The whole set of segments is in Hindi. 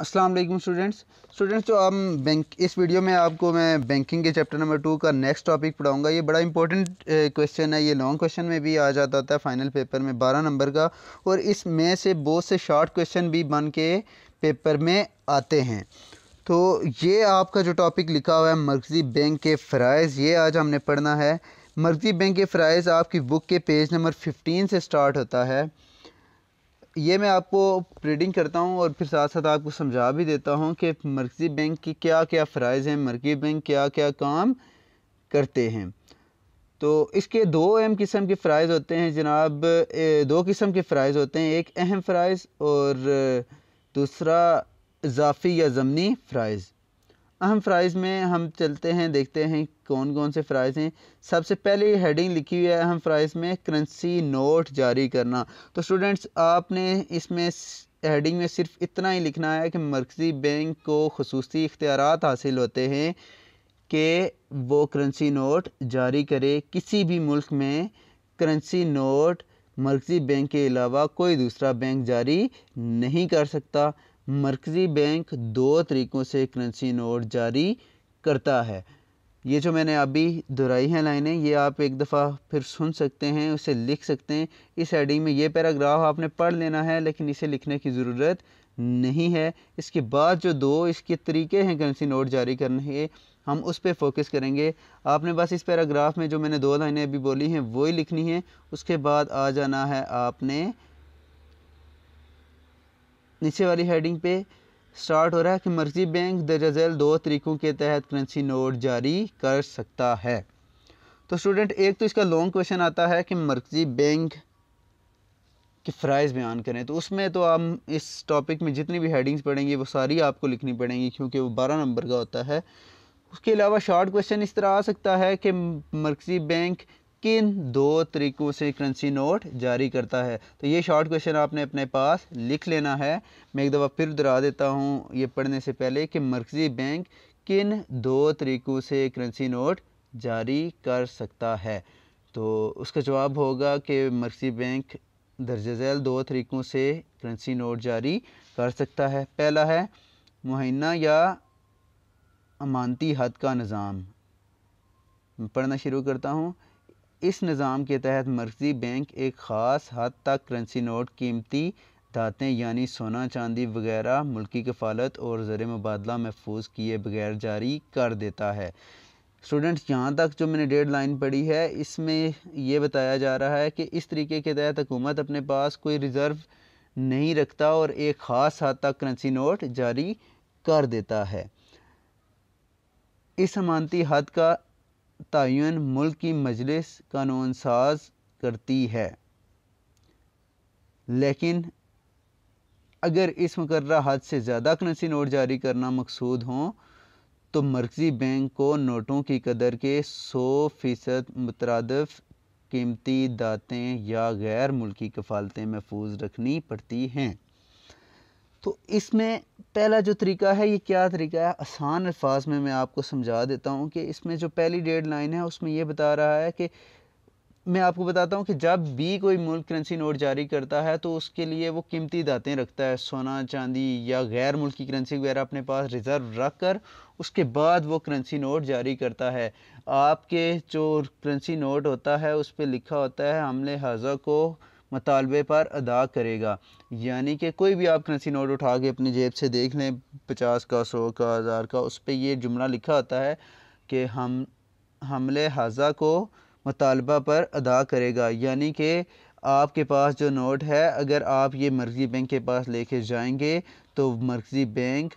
अस्सलाम वालेकुम स्टूडेंट्स स्टूडेंट्स तो हम बैंक इस वीडियो में आपको मैं बैंकिंग के चैप्टर नंबर टू का नेक्स्ट टॉपिक पढ़ाऊंगा ये बड़ा इंपॉर्टेंट क्वेश्चन है ये लॉन्ग क्वेश्चन में भी आ जाता था फाइनल पेपर में बारह नंबर का और इस में से बहुत से शॉर्ट क्वेश्चन भी बन के पेपर में आते हैं तो ये आपका जो टॉपिक लिखा हुआ है मर्कज़ी बैंक के फ़रज़ ये आज हमने पढ़ना है मर्कज़ी बैंक के फ़रज़ आपकी बुक के पेज नंबर फिफ्टीन से स्टार्ट होता है ये मैं आपको ट्रेडिंग करता हूँ और फिर साथ साथ आपको समझा भी देता हूँ कि मरकज़ी बैंक की क्या क्या फ़रज़ हैं मरकज़ी बैंक क्या क्या काम करते हैं तो इसके दो अहम किस्म के फ़रज़ होते हैं जनाब दो किस्म के फ़रज़ होते हैं एक अहम फ़रज़ और दूसरा इजाफ़ी या ज़मनी फ़रज़ अहम फ़्राइज़ में हम चलते हैं देखते हैं कौन कौन से फ़्राइज़ हैं सबसे पहले हेडिंग लिखी हुई है अहम फ़्राइज़ में करेंसी नोट जारी करना तो स्टूडेंट्स आपने इसमें हेडिंग में सिर्फ इतना ही लिखना है कि मरकज़ी बैंक को खसूसी इख्तियार हासिल होते हैं कि वो करेंसी नोट जारी करे किसी भी मुल्क में करेंसी नोट मरकज़ी बैंक के अलावा कोई दूसरा बैंक जारी नहीं कर सकता मरकज़ी बैंक दो तरीक़ों से करेंसी नोट जारी करता है ये जो मैंने अभी दोहराई हैं लाइनें ये आप एक दफ़ा फिर सुन सकते हैं उसे लिख सकते हैं इस हेडिंग में ये पैराग्राफ आपने पढ़ लेना है लेकिन इसे लिखने की ज़रूरत नहीं है इसके बाद जो दो इसके तरीके हैं करेंसी नोट जारी करने के हम उस पर फोकस करेंगे आपने बस इस पैराग्राफ में जो मैंने दो लाइनें अभी बोली हैं वही लिखनी है उसके बाद आ जाना है आपने नीचे वाली हेडिंग पे स्टार्ट हो रहा है कि मर्जी बैंक दर्जा दरअसल दो तरीक़ों के तहत करेंसी नोट जारी कर सकता है तो स्टूडेंट एक तो इसका लॉन्ग क्वेश्चन आता है कि मर्कजी बैंक के फ़राइज़ बयान करें तो उसमें तो आप इस टॉपिक में जितनी भी हेडिंग्स पढ़ेंगे वो सारी आपको लिखनी पड़ेंगी क्योंकि वो बारह नंबर का होता है उसके अलावा शॉर्ट क्वेश्चन इस तरह आ सकता है कि मरकज़ी बैंक किन दो तरीकों से करेंसी नोट जारी करता है तो ये शॉर्ट क्वेश्चन आपने अपने पास लिख लेना है मैं एक दफ़ा फिर दोहरा देता हूँ ये पढ़ने से पहले कि मरकज़ी बैंक किन दो तरीकों से करेंसी नोट जारी कर सकता है तो उसका जवाब होगा कि मरकज़ी बैंक दर्ज झैल दो तरीक़ों से करेंसी नोट जारी कर सकता है पहला है मुहैना या अमानती हद का निज़ाम पढ़ना शुरू करता हूँ इस निज़ाम के तहत मरकजी बैंक एक ख़ास हद तक करेंसी नोट कीमती धातें यानी सोना चांदी वगैरह मुल्की कफालत और ज़र मुबादला महफूज किए बगैर जारी कर देता है स्टूडेंट्स यहाँ तक जो मैंने डेड लाइन पढ़ी है इसमें यह बताया जा रहा है कि इस तरीके के तहत हुकूमत अपने पास कोई रिज़र्व नहीं रखता और एक ख़ास हद तक करेंसी नोट जारी कर देता है इस अमानती हद का तयन मुल्क की मजलिस कानून साज करती है लेकिन अगर इस मुकर हद से ज़्यादा करेंसी नोट जारी करना मकसूद हों तो मरकज़ी बैंक को नोटों की कदर के सौ फ़ीसद मुतरदफ कीमती दातें या गैर मुल्की कफालतें महफूज रखनी पड़ती हैं तो इसमें पहला जो तरीका है ये क्या तरीका है आसान अल्फाज में मैं आपको समझा देता हूँ कि इसमें जो पहली डेड लाइन है उसमें ये बता रहा है कि मैं आपको बताता हूँ कि जब भी कोई मुल्क करेंसी नोट जारी करता है तो उसके लिए वो कीमती दातें रखता है सोना चांदी या गैर मुल्की करेंसी वगैरह अपने पास रिज़र्व रख कर उसके बाद वो करेंसी नोट जारी करता है आपके जो करेंसी नोट होता है उस पर लिखा होता है हमले हाजा को मतालबे पर अदा करेगा यानी कि कोई भी आप करेंसी नोट उठा के अपनी जेब से देख लें पचास का सौ का हज़ार का उस पर यह जुमला लिखा होता है कि हम हमले हाजा को मतालबा पर अदा करेगा यानी कि आपके पास जो नोट है अगर आप ये मर्जी बैंक के पास लेके जाएंगे तो मर्जी बैंक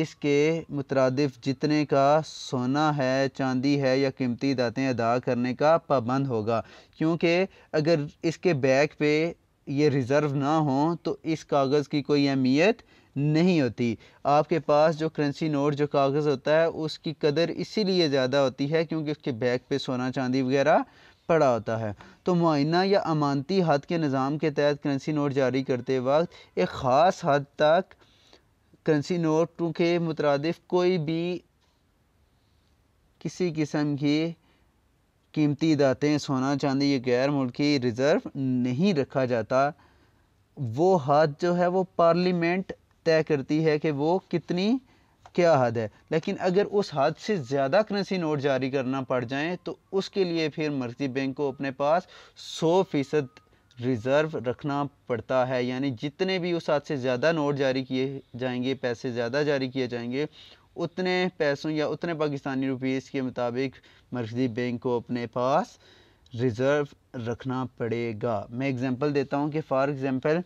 इसके मुतरदफ़ जितने का सोना है चांदी है या कीमती दातें अदा करने का पाबंद होगा क्योंकि अगर इसके बैग पे ये रिज़र्व ना हो तो इस कागज़ की कोई अहमियत नहीं होती आपके पास जो करेंसी नोट जो कागज़ होता है उसकी कदर इसीलिए ज़्यादा होती है क्योंकि उसके बैग पे सोना चांदी वगैरह पड़ा होता है तो मुआना या अमानती हद के निज़ाम के तहत करेंसी नोट जारी करते वक्त एक ख़ास हद तक करेंसी नोट के मुतरद कोई भी किसी किस्म की कीमती दातें सोना चांदी ये गैर मुल्की रिज़र्व नहीं रखा जाता वो हद जो है वो पार्लियामेंट तय करती है कि वो कितनी क्या हद है लेकिन अगर उस हद से ज़्यादा करेंसी नोट जारी करना पड़ जाए तो उसके लिए फिर मर्जी बैंक को अपने पास सौ फीसद रिज़र्व रखना पड़ता है यानी जितने भी उस हाथ से ज़्यादा नोट जारी किए जाएंगे पैसे ज़्यादा जारी किए जाएंगे उतने पैसों या उतने पाकिस्तानी रुपीस के मुताबिक मरकज़ी बैंक को अपने पास रिज़र्व रखना पड़ेगा मैं एग्ज़ाम्पल देता हूँ कि फ़ार एग्ज़ाम्पल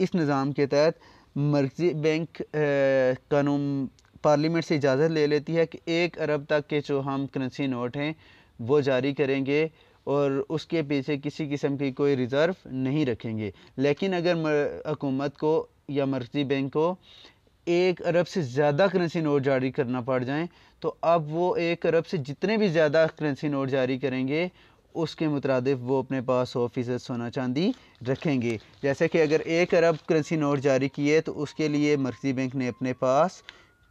इस निज़ाम के तहत मरकज़ी बैंक कानून पार्लियामेंट से इजाज़त ले लेती है कि एक अरब तक के जो हम करेंसी नोट हैं वो जारी करेंगे और उसके पीछे किसी किस्म की कोई रिज़र्व नहीं रखेंगे लेकिन अगर हकूमत को या मर्जी बैंक को एक अरब से ज़्यादा करेंसी नोट जारी करना पड़ जाए तो अब वो एक अरब से जितने भी ज़्यादा करेंसी नोट जारी करेंगे उसके मुतरद वो अपने पास सौ फ़ीसद सोना चांदी रखेंगे जैसे कि अगर एक अरब करेंसी नोट जारी किए तो उसके लिए मर्जी बैंक ने अपने पास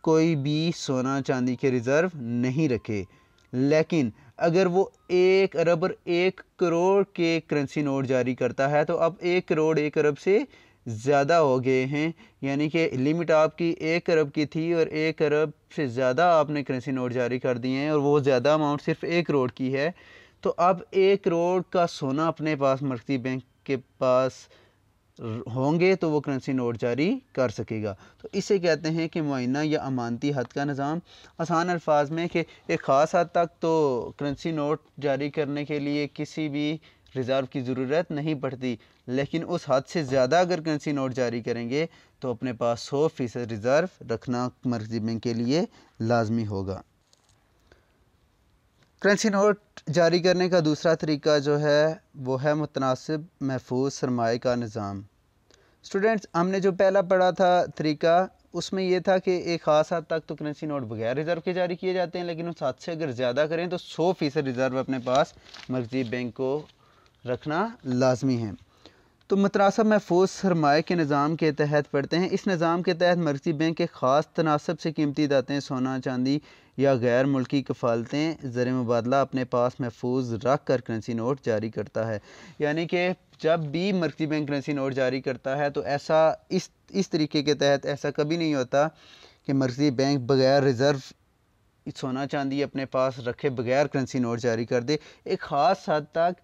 कोई भी सोना चांदी के रिज़र्व नहीं रखे लेकिन अगर वो एक अरब और एक करोड़ के करेंसी नोट जारी करता है तो अब एक करोड़ एक अरब से ज़्यादा हो गए हैं यानी कि लिमिट आपकी एक अरब की थी और एक अरब से ज़्यादा आपने करेंसी नोट जारी कर दिए हैं और वो ज़्यादा अमाउंट सिर्फ एक करोड़ की है तो अब एक करोड़ का सोना अपने पास मरकज़ी बैंक के पास होंगे तो वो करेंसी नोट जारी कर सकेगा तो इसे कहते हैं कि मुआना या अमानती हद का निज़ाम आसान अल्फाज में कि एक ख़ास हद तक तो करेंसी नोट जारी करने के लिए किसी भी रिज़र्व की ज़रूरत नहीं पड़ती लेकिन उस हद से ज़्यादा अगर करेंसी नोट जारी करेंगे तो अपने पास सौ फ़ीसद रिज़र्व रखना मरजिबें के लिए लाजमी होगा करेंसी नोट जारी करने का दूसरा तरीका जो है वो है मुतनासिब महफूज सरमाए का निज़ाम स्टूडेंट्स हमने जो पहला पढ़ा था तरीका उसमें यह था कि एक ख़ास हद तक तो करेंसी नोट बगैर रिज़र्व के जारी किए जाते हैं लेकिन उस हद से अगर ज़्यादा करें तो सौ फ़ीसद रिज़र्व अपने पास मर्जी बैंक को रखना लाजमी है तो मतरासब महफूज सरमाए के निज़ाम के तहत पढ़ते हैं इस निज़ाम के तहत मरकज़ी बैंक के ख़ास तनासब से कीमती दातें सोना चांदी या गैर मुल्की कफालतें ज़र मुबादला अपने पास महफूज रख कर करेंसी नोट जारी करता है यानी कि जब भी मरकज़ी बैंक करेंसी नोट जारी करता है तो ऐसा इस इस तरीके के तहत ऐसा कभी नहीं होता कि मरकज़ी बैंक बग़ैर रिज़र्व सोना चांदी अपने पास रखे बगैर करेंसी नोट जारी कर दे एक ख़ास हद तक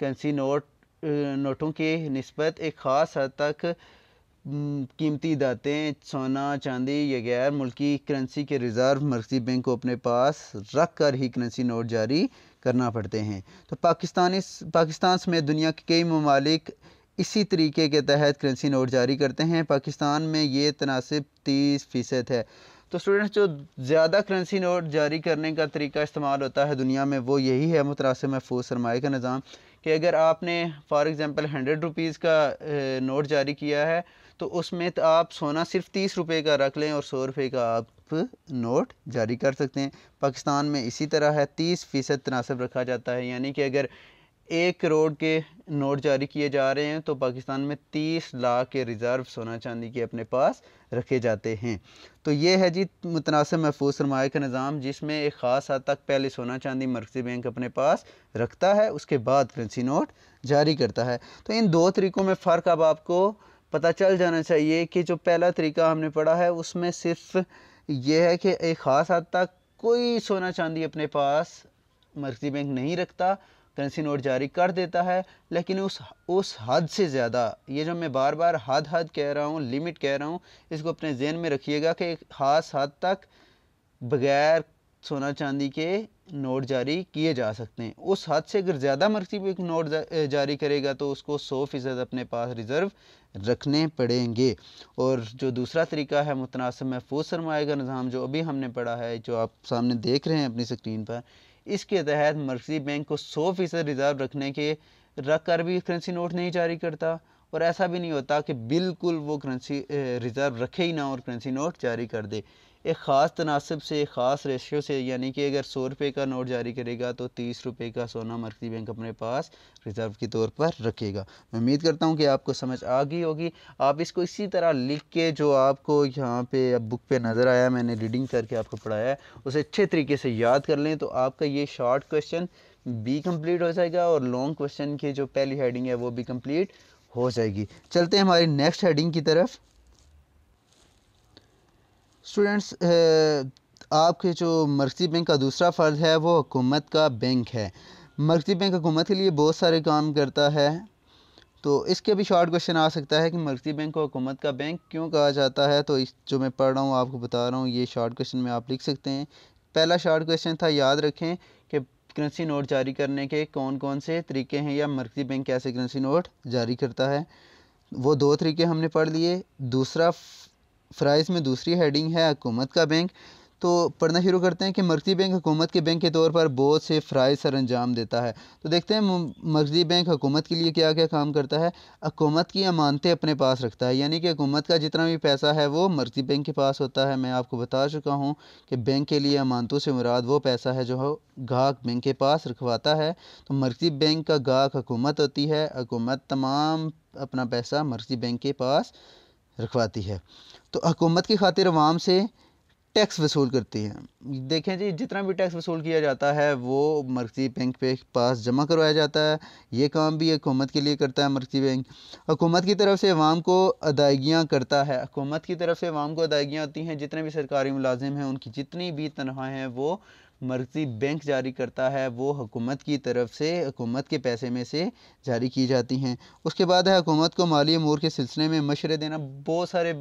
करेंसी नोट नोटों के नस्बत एक ख़ास हद तक कीमती दातें सोना चांदी या गैर मुल्की करेंसी के रिज़र्व मरकज़ी बैंक को अपने पास रख कर ही करेंसी नोट जारी करना पड़ते हैं तो पाकिस्तानी पाकिस्तान समेत दुनिया के कई ममालिक इसी तरीके के तहत करेंसी नोट जारी करते हैं पाकिस्तान में ये तनासब तीस फ़ीसद है तो स्टूडेंट्स जो ज़्यादा करेंसी नोट जारी करने का तरीका इस्तेमाल होता है दुनिया में वो यही है मुतनासब महफूज सरमाए का निज़ाम कि अगर आपने फॉर एग्ज़ाम्पल हंड्रेड रुपीज़ का नोट जारी किया है तो उसमें तो आप सोना सिर्फ तीस रुपये का रख लें और सौ रुपये का आप नोट जारी कर सकते हैं पाकिस्तान में इसी तरह है तीस फ़ीसद तनासब रखा जाता है यानी कि अगर एक करोड़ के नोट जारी किए जा रहे हैं तो पाकिस्तान में तीस लाख के रिज़र्व सोना चांदी के अपने पास रखे जाते हैं तो ये है जी मुतनासब महफूज सरमाए का निज़ाम जिसमें एक ख़ास हद तक पहले सोना चांदी मरकज़ी बैंक अपने पास रखता है उसके बाद करेंसी नोट जारी करता है तो इन दो तरीक़ों में फ़र्क अब आपको पता चल जाना चाहिए कि जो पहला तरीका हमने पढ़ा है उसमें सिर्फ यह है कि एक ख़ास हद तक कोई सोना चांदी अपने पास मरकज़ी बैंक नहीं रखता करेंसी नोट जारी कर देता है लेकिन उस उस हद से ज़्यादा ये जो मैं बार बार हद हद कह रहा हूँ लिमिट कह रहा हूँ इसको अपने जेहन में रखिएगा कि एक ख़ास हद तक बगैर सोना चांदी के नोट जारी किए जा सकते हैं उस हद से अगर ज़्यादा मर्जी एक नोट जारी करेगा तो उसको सौ फ़ीसद अपने पास रिज़र्व रखने पड़ेंगे और जो दूसरा तरीका है मुतनासब महफूज सरमाए का निज़ाम जो अभी हमने पढ़ा है जो आप सामने देख रहे हैं अपनी स्क्रीन पर इसके तहत मरकजी बैंक को सौ फीसद रिज़र्व रखने के रख कर भी करेंसी नोट नहीं जारी करता और ऐसा भी नहीं होता कि बिल्कुल वो करेंसी रिज़र्व रखे ही ना और करेंसी नोट जारी कर दे एक ख़ास तनासब से एक ख़ास रेशियो से यानी कि अगर सौ रुपये का नोट जारी करेगा तो तीस रुपये का सोना मरकजी बैंक अपने पास रिज़र्व के तौर पर रखेगा मैं उम्मीद करता हूँ कि आपको समझ आ गई होगी आप इसको इसी तरह लिख के जो आपको यहाँ पे अब बुक पे नज़र आया मैंने रीडिंग करके आपको पढ़ाया है उसे अच्छे तरीके से याद कर लें तो आपका ये शॉर्ट क्वेश्चन बी कम्प्लीट हो जाएगा और लॉन्ग क्वेश्चन की जो पहली हेडिंग है वो भी कम्प्लीट हो जाएगी चलते हैं हमारी नेक्स्ट हेडिंग की तरफ स्टूडेंट्स uh, आपके जो मरकज़ी बैंक का दूसरा फ़र्ज है वो हुकूमत का बैंक है मरकज़ी बैंक हुकूमत के लिए बहुत सारे काम करता है तो इसके भी शॉर्ट क्वेश्चन आ सकता है कि मरकज़ी बैंक को हुकूमत का बैंक क्यों कहा जाता है तो इस जो मैं पढ़ रहा हूँ आपको बता रहा हूँ ये शॉर्ट क्वेश्चन में आप लिख सकते हैं पहला शॉर्ट क्वेश्चन था याद रखें कि करेंसी नोट जारी करने के कौन कौन से तरीके हैं या मरकज़ी बैंक कैसे करेंसी नोट जारी करता है वो दो तरीके हमने पढ़ लिए दूसरा फ़राइज़ में दूसरी हेडिंग है हकूमत का बैंक तो पढ़ना शुरू करते हैं कि मर्जी बैंक हुकूमत के बैंक के तौर पर बहुत से फ़राइज सर अंजाम देता है तो देखते हैं मर्जी बैंक हुकूमत के लिए क्या क्या काम करता है हकूमत की अमानतें अपने पास रखता है यानी कि हुकूमत का जितना भी पैसा है वो मर्जी बैंक के पास होता है मैं आपको बता चुका हूँ कि बैंक के लिए अमानतों से मुराद वो पैसा है जो गाहक बैंक के पास रखवाता है तो मर्जी बैंक का गाहक हुकूमत होती है हकूमत तमाम अपना पैसा मर्जी बैंक के पास रखवाती है तो हकूमत की खातिर आवाम से टैक्स वसूल करती हैं देखें जी जितना भी टैक्स वसूल किया जाता है वो मरकज़ी बैंक पे पास जमा करवाया जाता है ये काम भी हुकूमत के लिए करता है मरकज़ी बैंक हुकूमत की तरफ से अवाम को अदायगियाँ करता है हकूमत की तरफ से अवाम को अदायगियाँ आती हैं जितने भी सरकारी मुलाजिम हैं उनकी जितनी भी तनख्वाहें हैं वो मरकजी बैंक जारी करता है वो हुकूमत की तरफ से हुकूमत के पैसे में से जारी की जाती हैं उसके बाद है हुकूमत को माली अमूर के सिलसिले में मशरे देना बहुत सारे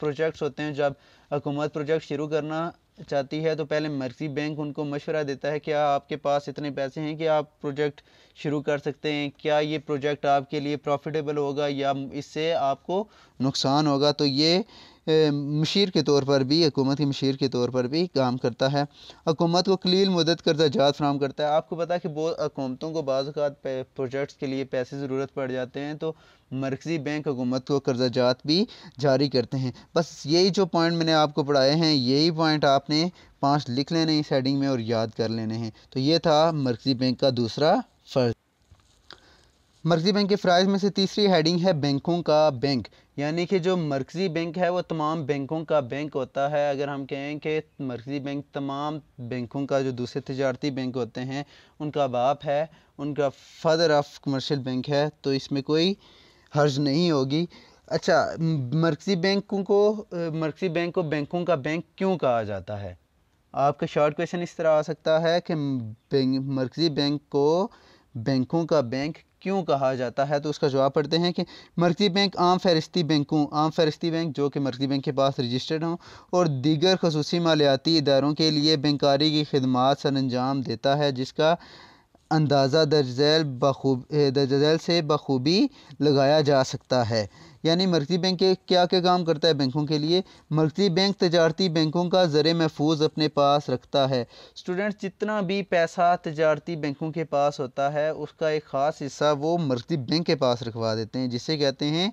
प्रोजेक्ट्स होते हैं जब हुकूमत प्रोजेक्ट शुरू करना चाहती है तो पहले मरकजी बैंक उनको मशवरा देता है क्या आपके पास इतने पैसे हैं कि आप प्रोजेक्ट शुरू कर सकते हैं क्या ये प्रोजेक्ट आपके लिए प्रॉफिटेबल होगा या इससे आपको नुकसान होगा तो ये मशीर के तौर पर भी हुकूमत की मशीर के तौर पर भी काम करता है हुकूमत को कलील मदद कर्जा जात फ्राहम करता है आपको पता है कि बहुत हुकूमतों को बाज़ात प्रोजेक्ट्स के लिए पैसे ज़रूरत पड़ जाते हैं तो मरकज़ी बैंक हुकूमत को कर्जा जात भी जारी करते हैं बस यही जो पॉइंट मैंने आपको पढ़ाए हैं यही पॉइंट आपने पाँच लिख लेने हैं सेटिंग में और याद कर लेने हैं तो ये था मरकज़ी बैंक का दूसरा फ़र्ज मर्ज़ी बैंक के फ़राइज में से तीसरी हेडिंग है बैंकों का बैंक यानी कि जो मर्कजी बैंक है वो तमाम बैंकों का बैंक होता है अगर हम कहें कि मर्कजी बैंक तमाम बैंकों का जो दूसरे तजारती बैंक होते हैं उनका बाप है उनका फादर ऑफ कमर्शियल बैंक है तो इसमें कोई हर्ज नहीं होगी अच्छा मर्कजी बैंकों को मर्कजी बैंक को बैंकों का बैंक क्यों कहा जाता है आपका शॉर्ट क्वेश्चन इस तरह आ सकता है कि मर्कजी बैंक को बैंकों का बैंक क्यों कहा जाता है तो उसका जवाब पढ़ते हैं कि मरकजी बैंक आम फहरस्ती बैंकों आम फहरस्ती बैंक जो कि मरकजी बैंक के पास रजिस्टर्ड हों और दीगर खसूसी मालियाती इदारों के लिए बैंकारी की खदमात अंजाम देता है जिसका अंदाज़ा दर्जैल बखूब दर्जैल से बखूबी लगाया जा सकता है यानी मरकज़ी बैंक के क्या क्या काम करता है बैंकों के लिए मरकज़ी बैंक तजारती बैंकों का ज़र महफूज अपने पास रखता है स्टूडेंट्स जितना भी पैसा तजारती बैंकों के पास होता है उसका एक ख़ास हिस्सा वो मरकज़ी बैंक के पास रखवा देते हैं जिसे कहते हैं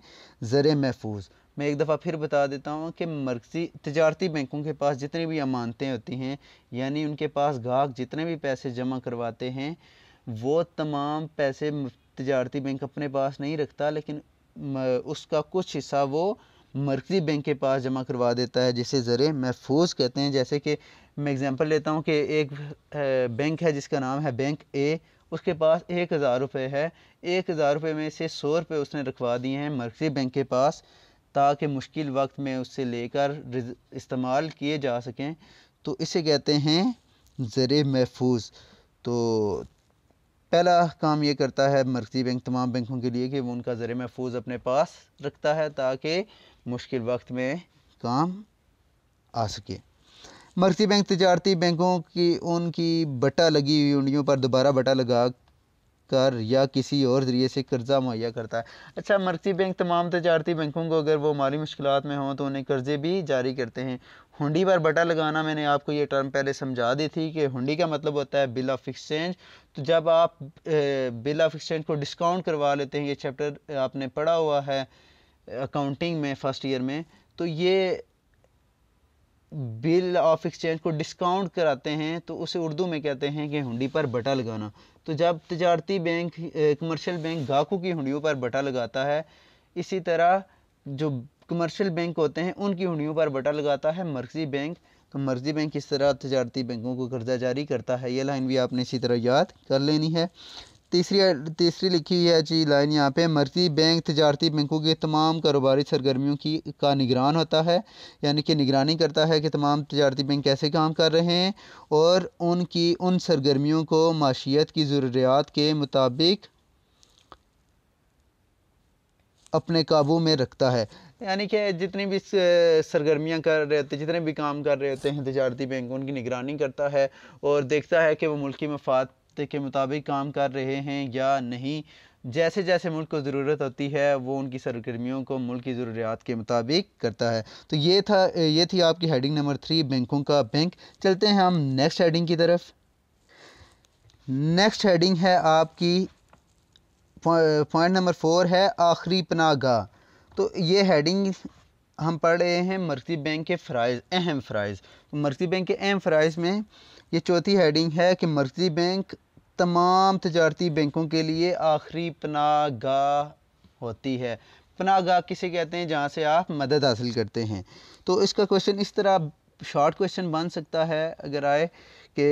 ज़र महफूज मैं एक दफ़ा फिर बता देता हूँ कि मरकज़ी तजारती बैंकों के पास जितनी भी अमानतें होती हैं यानी उनके पास गाहक जितने भी पैसे जमा करवाते हैं वो तमाम पैसे तजारती बैंक अपने पास नहीं रखता लेकिन उसका कुछ हिस्सा वो मरकजी बैंक के पास जमा करवा देता है जिसे ज़र महफूज कहते हैं जैसे कि मैं एग्ज़ाम्पल लेता हूँ कि एक बैंक है जिसका नाम है बैंक ए उसके पास एक हज़ार रुपये है एक हज़ार रुपये में से सौ रुपये उसने रखवा दिए हैं मरकजी बैंक के पास ताकि मुश्किल वक्त में उससे लेकर इस्तेमाल किए जा सकें तो इसे कहते हैं ज़र महफूज तो पहला काम ये करता है मरकज़ी बैंक तमाम बैंकों के लिए कि वो उनका ज़र महफूज अपने पास रखता है ताकि मुश्किल वक्त में काम आ सके मरकज़ी बैंक तजारती बैंकों की उनकी बटा लगी हुई उंडियों पर दोबारा बटा लगा कर या किसी और ज़रिए से कर्जा मुहैया करता है अच्छा मरकज़ी बैंक तमाम तजारती बैंकों को अगर वो माली मुश्किल में हों तो उन्हें कर्जे भी जारी करते हैं हुंडी पर बटा लगाना मैंने आपको ये टर्म पहले समझा दी थी कि हुंडी का मतलब होता है बिल ऑफ एक्सचेंज तो जब आप बिल ऑफ एक्सचेंज को डिस्काउंट करवा लेते हैं ये चैप्टर आपने पढ़ा हुआ है अकाउंटिंग में फ़र्स्ट ईयर में तो ये बिल ऑफ एक्सचेंज को डिस्काउंट कराते हैं तो उसे उर्दू में कहते हैं कि हुंडी पर बटा लगाना तो जब तजारती बैंक कमर्शियल बैंक गाहकों की हुंडियों पर बटा लगाता है इसी तरह जो कमर्शियल बैंक होते हैं उनकी हुंडियों पर बटा लगाता है मर्जी बैंक तो मर्जी बैंक किस तरह तजारती बैंकों को कर्जा जारी करता है ये लाइन भी आपने इसी तरह याद कर लेनी है तीसरी तीसरी लिखी हुई है जी लाइन यहाँ पे मर्जी बैंक तजारती बैंकों के तमाम कारोबारी सरगर्मियों की का निगरान होता है यानी कि निगरानी करता है कि तमाम तजारती बैंक कैसे काम कर रहे हैं और उनकी उन सरगर्मियों को माशियत की ज़रूरियात के मुताबिक अपने काबू में रखता है यानी कि जितनी भी सरगर्मियां कर रहे होते जितने भी काम कर रहे होते हैं तजारती बैंक उनकी निगरानी करता है और देखता है कि वो मुल्की मफाद के मुताबिक काम कर रहे हैं या नहीं जैसे जैसे मुल्क को ज़रूरत होती है वो उनकी सरगर्मियों को मुल्क की ज़रूरियात के मुताबिक करता है तो ये था ये थी आपकी हेडिंग नंबर थ्री बैंकों का बैंक चलते हैं हम नेक्स्ट हेडिंग की तरफ नेक्स्ट हेडिंग है आपकी पॉइंट नंबर फोर है आखिरी पनागा तो ये हेडिंग हम पढ़ रहे हैं मरकज़ी बैंक के फ़राइज़ अहम फ़राइज़ तो मरकज़ी बैंक के अहम फ़राइज़ में ये चौथी हेडिंग है कि मर्जी बैंक तमाम तजारती बैंकों के लिए आखिरी पनाह गाह होती है पना गाह किसे कहते हैं जहाँ से आप मदद हासिल करते हैं तो इसका क्वेश्चन इस तरह शॉर्ट क्वेश्चन बन सकता है अगर आए कि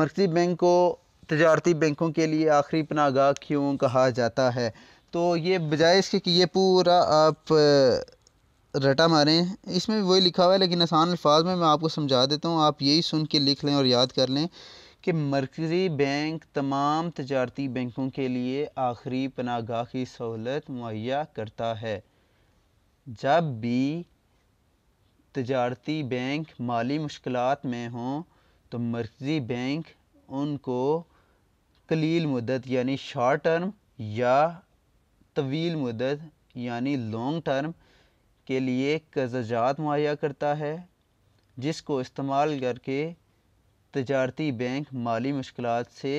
मरकज़ी बैंक को तजारती बैंकों के लिए आखिरी पना गाह क्यों कहा जाता है तो ये बजाय इसके कि ये पूरा आप रटा मारें इसमें भी वही लिखा हुआ है लेकिन आसान अल्फाज में मैं आपको समझा देता हूँ आप यही सुन के लिख लें और याद कर लें कि मरकज़ी बैंक तमाम तजारती बैंकों के लिए आखिरी पनागाह की सहूलत मुहैया करता है जब भी तजारती बैंक माली मुश्किल में हों तो मरकज़ी बैंक उनको कलील मदत यानी शॉर्ट टर्म या तवील मदत यानी लॉन्ग टर्म के लिए कर्जात मुहैया करता है जिसको इस्तेमाल करके तजारती बैंक माली मुश्किल से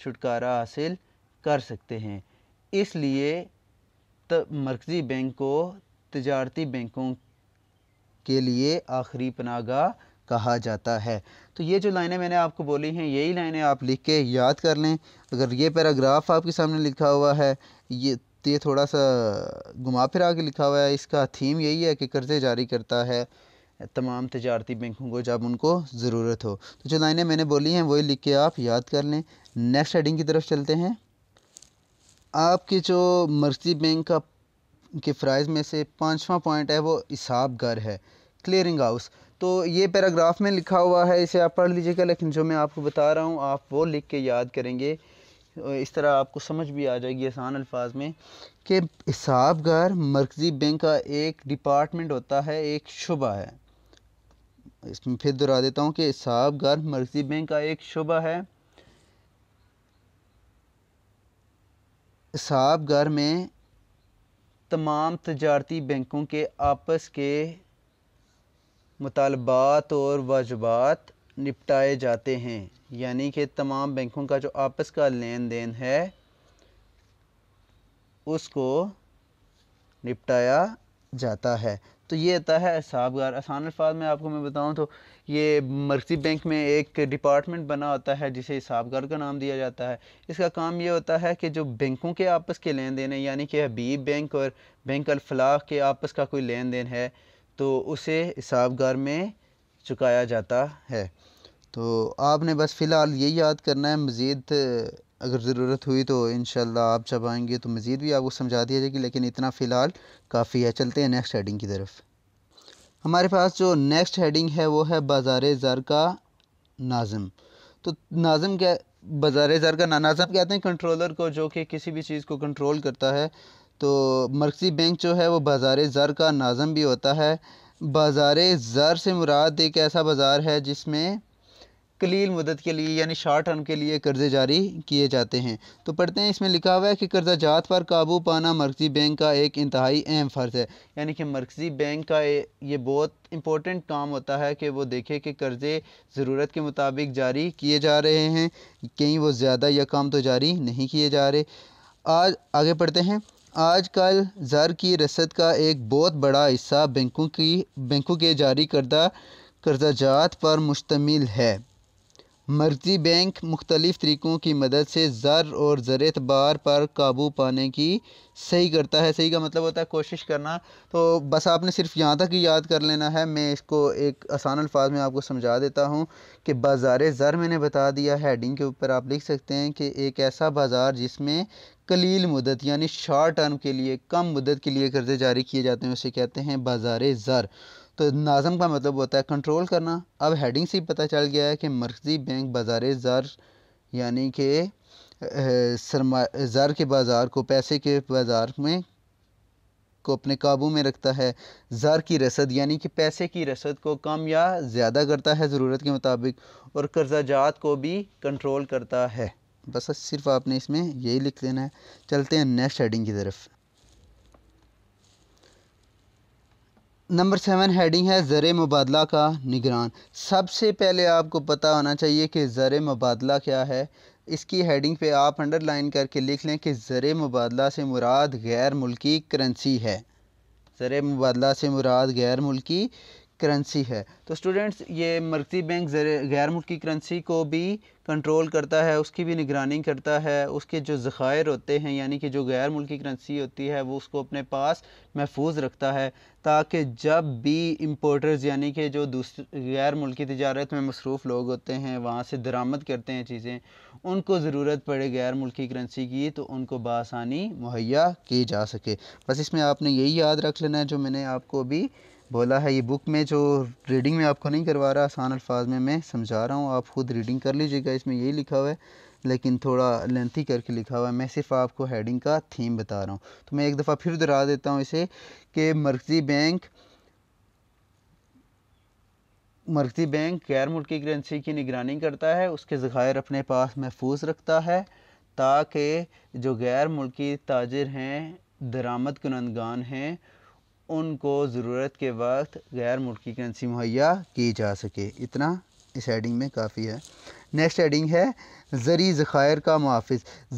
छुटकारा हासिल कर सकते हैं इसलिए मरकज़ी बैंक को तजारती बैंकों के लिए आखिरी पनागा कहा जाता है तो ये जो लाइनें मैंने आपको बोली हैं यही लाइनें आप लिख के याद कर लें अगर ये पैराग्राफ आपके सामने लिखा हुआ है ये तो ये थोड़ा सा घुमा फिरा के लिखा हुआ है इसका थीम यही है कि कर्ज़े जारी करता है तमाम तजारती बैंकों को जब उनको ज़रूरत हो तो जो लाइनें मैंने बोली हैं वही लिख के आप याद कर लें नेक्स्ट हेडिंग की तरफ चलते हैं आपके जो मर्सी बैंक का के फ़्राइज़ में से पाँचवा पॉइंट है वो हिसाब घर है क्लियरिंग हाउस तो ये पैराग्राफ में लिखा हुआ है इसे आप पढ़ लीजिएगा लेकिन जो मैं आपको बता रहा हूँ आप वो लिख के याद करेंगे इस तरह आपको समझ भी आ जाएगी आसान अल्फाज में कि हिसाब घर मरकज़ी बैंक का एक डिपार्टमेंट होता है एक शुबा है इसमें फिर दोहरा देता हूँ कि हिसाब घर मरकज़ी बैंक का एक शुबा है हिसाब घर में तमाम तजारती बैंकों के आपस के मुतालबात और वाजबात निपटाए जाते हैं यानी कि तमाम बैंकों का जो आपस का लेन देन है उसको निपटाया जाता है तो ये आता है असाबगार आसान अल्फाज में आपको मैं बताऊं तो ये मरकज़ी बैंक में एक डिपार्टमेंट बना होता है जिसे हिसाबगार का नाम दिया जाता है इसका काम ये होता है कि जो बैंकों के आपस के लेन देन है यानी कि हबीब बैंक और बैंक अलफलाह के आपस का कोई लेन देन है तो उसे हिसाबगार में चुकाया जाता है तो आपने बस फ़िलहाल ये याद करना है मज़ीद अगर ज़रूरत हुई तो इन आप जब आएँगे तो मज़ीद भी आपको समझा दिया जाएगी लेकिन इतना फ़िलहाल काफ़ी है चलते हैं नेक्स्ट हेडिंग की तरफ हमारे पास जो नेक्स्ट हेडिंग है वो है बाजार ज़र का नाजम तो नाजम क्या बाजार ज़र का ना नाजम कहते हैं कंट्रोलर को जो कि किसी भी चीज़ को कंट्रोल करता है तो मरकज़ी बैंक जो है वो बाजार ज़र का नाजम भी होता है बाजार ज़र से मुराद एक ऐसा बाज़ार है जिसमें कलील मदद के लिए यानी शॉर्ट टर्म के लिए कर्ज़े जारी किए जाते हैं तो पढ़ते हैं इसमें लिखा हुआ है कि कर्जा जात पर काबू पाना मरकज़ी बैंक का एक इंतहाई अहम फ़र्ज़ है यानी कि मरकज़ी बैंक का ये बहुत इंपॉर्टेंट काम होता है कि वो देखे कि कर्ज़े ज़रूरत के मुताबिक जारी किए जा रहे हैं कहीं वो ज़्यादा या काम तो जारी नहीं किए जा रहे आज आगे पढ़ते हैं आजकल ज़र की रसद का एक बहुत बड़ा हिस्सा बैंकों की बैंकों के जारी करदा कर्जा जात पर मुश्तमिल है मर्जी बैंक मुख्तलिफ़ तरीक़ों की मदद से ज़र और ज़र बार पर काबू पाने की सही करता है सही का मतलब होता है कोशिश करना तो बस आपने सिर्फ यहाँ तक ही याद कर लेना है मैं इसको एक आसान अल्फाज में आपको समझा देता हूँ कि बाज़ार ज़र मैंने बता दिया हेडिंग के ऊपर आप लिख सकते हैं कि एक ऐसा बाज़ार जिसमें कलील मुदत यानी शॉर्ट टर्म के लिए कम मुदत के लिए कर्जे जारी किए जाते हैं उसे कहते हैं बाज़ार ज़र तो नाज़म का मतलब होता है कंट्रोल करना अब हेडिंग से ही पता चल गया है कि मरकज़ी बैंक बाजार ज़र यानी कि सरमा ज़र के बाज़ार को पैसे के बाज़ार में को अपने काबू में रखता है ज़र की रसद यानी कि पैसे की रसद को कम या ज़्यादा करता है ज़रूरत के मुताबिक और कर्जा जात को भी कंट्रोल करता है बस सिर्फ आपने इसमें यही लिख लेना है चलते हैं नेक्स्ट हेडिंग की तरफ नंबर सेवन हेडिंग है ज़र मुबादला का निगरान सबसे पहले आपको पता होना चाहिए कि ज़र मुबादला क्या है इसकी हेडिंग पे आप अंडरलाइन करके लिख लें कि ज़र मुबादला से मुराद गैर मुल्की करेंसी है ज़र मुबादला से मुराद गैर मुल्की करेंसी है तो स्टूडेंट्स ये मरकज़ी बैंक गैर मुल्की करेंसी को भी कंट्रोल करता है उसकी भी निगरानी करता है उसके जो ज़ख़ायर होते हैं यानी कि जो गैर मुल्की करेंसी होती है वो उसको अपने पास महफूज रखता है ताकि जब भी इम्पोर्टर्स यानी कि जो दूसरे गैर मुल्की तजारत में मसरूफ़ लोग होते हैं वहाँ से दरामद करते हैं चीज़ें उनको ज़रूरत पड़े गैर मुल्की करेंसी की तो उनको बासानी मुहैया की जा सके बस इसमें आपने यही याद रख लेना है जो मैंने आपको अभी बोला है ये बुक में जो रीडिंग में आपको नहीं करवा रहा आसान अल्फाज में मैं समझा रहा हूँ आप ख़ुद रीडिंग कर लीजिएगा इसमें यही लिखा हुआ है लेकिन थोड़ा लेंथी करके लिखा हुआ है मैं सिर्फ आपको हेडिंग का थीम बता रहा हूँ तो मैं एक दफ़ा फिर दोहरा देता हूँ इसे कि मरकज़ी बैंक मरकज़ी बैंक गैर मुल्की करेंसी की निगरानी करता है उसके ज़खायर अपने पास महफूज रखता है ताकि जो गैर मुल्की ताजर हैं दरामद कुनंदगान हैं उनको ज़रूरत के वक्त गैर मुल्की करेंसी मुहैया की जा सके इतना इस हेडिंग में काफ़ी है नेक्स्ट हेडिंग है ज़री ज़ख़ायर का मुआफ़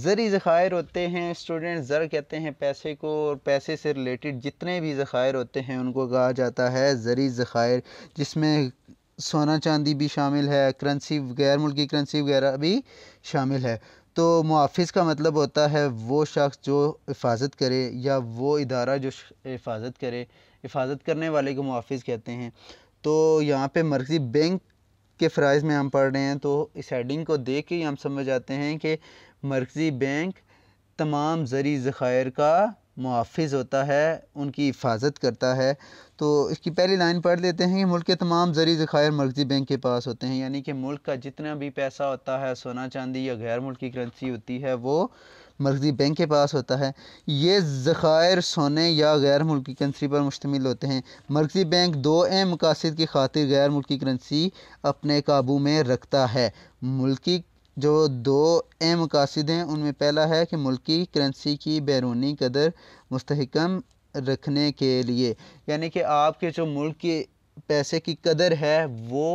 ज़री ज़ख़ायर होते हैं स्टूडेंट ज़र कहते हैं पैसे को और पैसे से रिलेटेड जितने भी ज़ख़ायर होते हैं उनको कहा जाता है ज़री ज़ख़ायर जिसमें सोना चांदी भी शामिल है करेंसी गैर मुल्की करेंसी वगैरह भी शामिल है तो मुआफ़ का मतलब होता है वो शख्स जो हिफाजत करे या वो इदारा जो हिफाजत करे हिफाजत करने वाले को मुआफ़ कहते हैं तो यहाँ पे मरकज़ी बैंक के फ़राइज़ में हम पढ़ रहे हैं तो इस हेडिंग को देख के हम समझ आते हैं कि मरकज़ी बैंक तमाम ज़री ज़ख़ायर का मुहाफ़ होता है उनकी हिफाज़त करता है तो इसकी पहली लाइन पढ़ लेते हैं कि मुल्क के तमाम ज़रिए ज़खायर मर्जी बैंक के पास होते हैं यानी कि मुल्क का जितना भी पैसा होता है सोना चांदी या गैर मुल्की करेंसी होती है वो मर्जी बैंक के पास होता है ये ज़खायर सोने या गैर मुल्की करेंसी पर मुश्तमिल होते हैं मर्जी बैंक दो अहम मकासद की खातिर गैर मुल्की करेंसी अपने काबू में रखता है मुल्की जो दो अहम मकासद हैं उनमें पहला है कि मुल्की करेंसी की बैरूनी कदर मस्तकम रखने के लिए यानी कि आपके जो मुल्क के पैसे की कदर है वो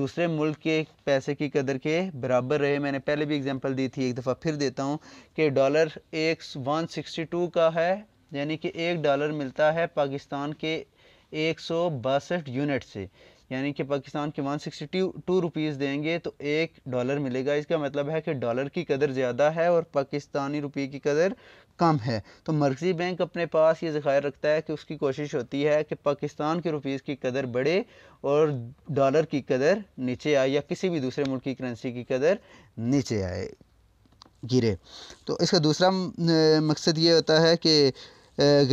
दूसरे मुल्क के पैसे की कदर के बराबर रहे मैंने पहले भी एग्जांपल दी थी एक दफ़ा फिर देता हूँ कि डॉलर एक वन सिक्सटी टू का है यानी कि एक डॉलर मिलता है पाकिस्तान के एक सौ बासठ यूनिट से यानी कि पाकिस्तान के one sixty two two rupees देंगे तो एक डॉलर मिलेगा इसका मतलब है कि डॉलर की कदर ज़्यादा है और पाकिस्तानी रुपये की कदर कम है तो मरकज़ी बैंक अपने पास ये ज़खायर रखता है कि उसकी कोशिश होती है कि पाकिस्तान के रुपीज़ की कदर बढ़े और डॉलर की कदर नीचे आए या किसी भी दूसरे मुल्क की करेंसी की कदर नीचे आए गिरे तो इसका दूसरा मकसद ये होता है कि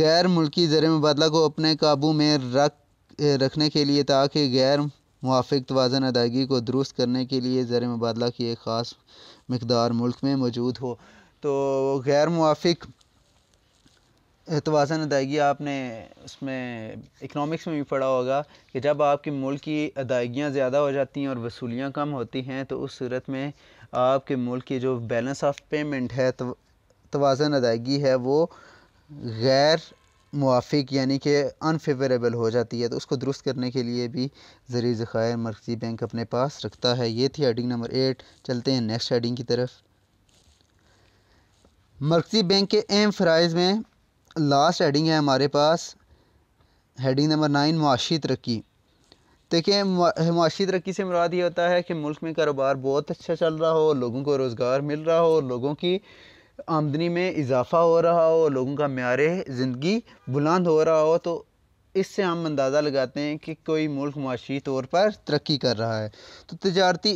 गैर मुल्की ज़र मुबादला को अपने काबू में रख रखने के लिए ताकि गैर मुआफ़ तोज़न अदायगी को दुरुस्त करने के लिए ज़र मुबादला की एक ख़ास मकदार मुल्क में मौजूद हो तो गैर मुआफ़ तोज़न अदायगी आपने उसमें इकनॉमिक्स में भी पढ़ा होगा कि जब आपके मुल्क की अदायगियाँ ज़्यादा हो जाती हैं और वसूलियाँ कम होती हैं तो उस सूरत में आपके मुल्क की जो बैलेंस ऑफ पेमेंट है तो तोज़न अदायगी है वो गैर मुआफ़िक यानी कि अनफेवरेबल हो जाती है तो उसको दुरुस्त करने के लिए भी ज़रिए ज़ख़ायर मरकज़ी बैंक अपने पास रखता है ये थी हेडिंग नंबर एट चलते हैं नेक्स्ट हेडिंग की तरफ मरकज़ी बैंक के एम फ़रज़ में लास्ट हेडिंग है हमारे पास हेडिंग नंबर नाइन मुआशी तरक्की देखिए मुआशी तरक्की से मुराद ये होता है कि मुल्क में कारोबार बहुत अच्छा चल रहा हो लोगों को रोज़गार मिल रहा हो लोगों की आमदनी में इजाफ़ा हो रहा हो लोगों का मैार ज़िंदगी बुलंद हो रहा हो तो इससे हम अंदाज़ा लगाते हैं कि कोई मुल्क माशी तौर पर तरक्की कर रहा है तो तजारती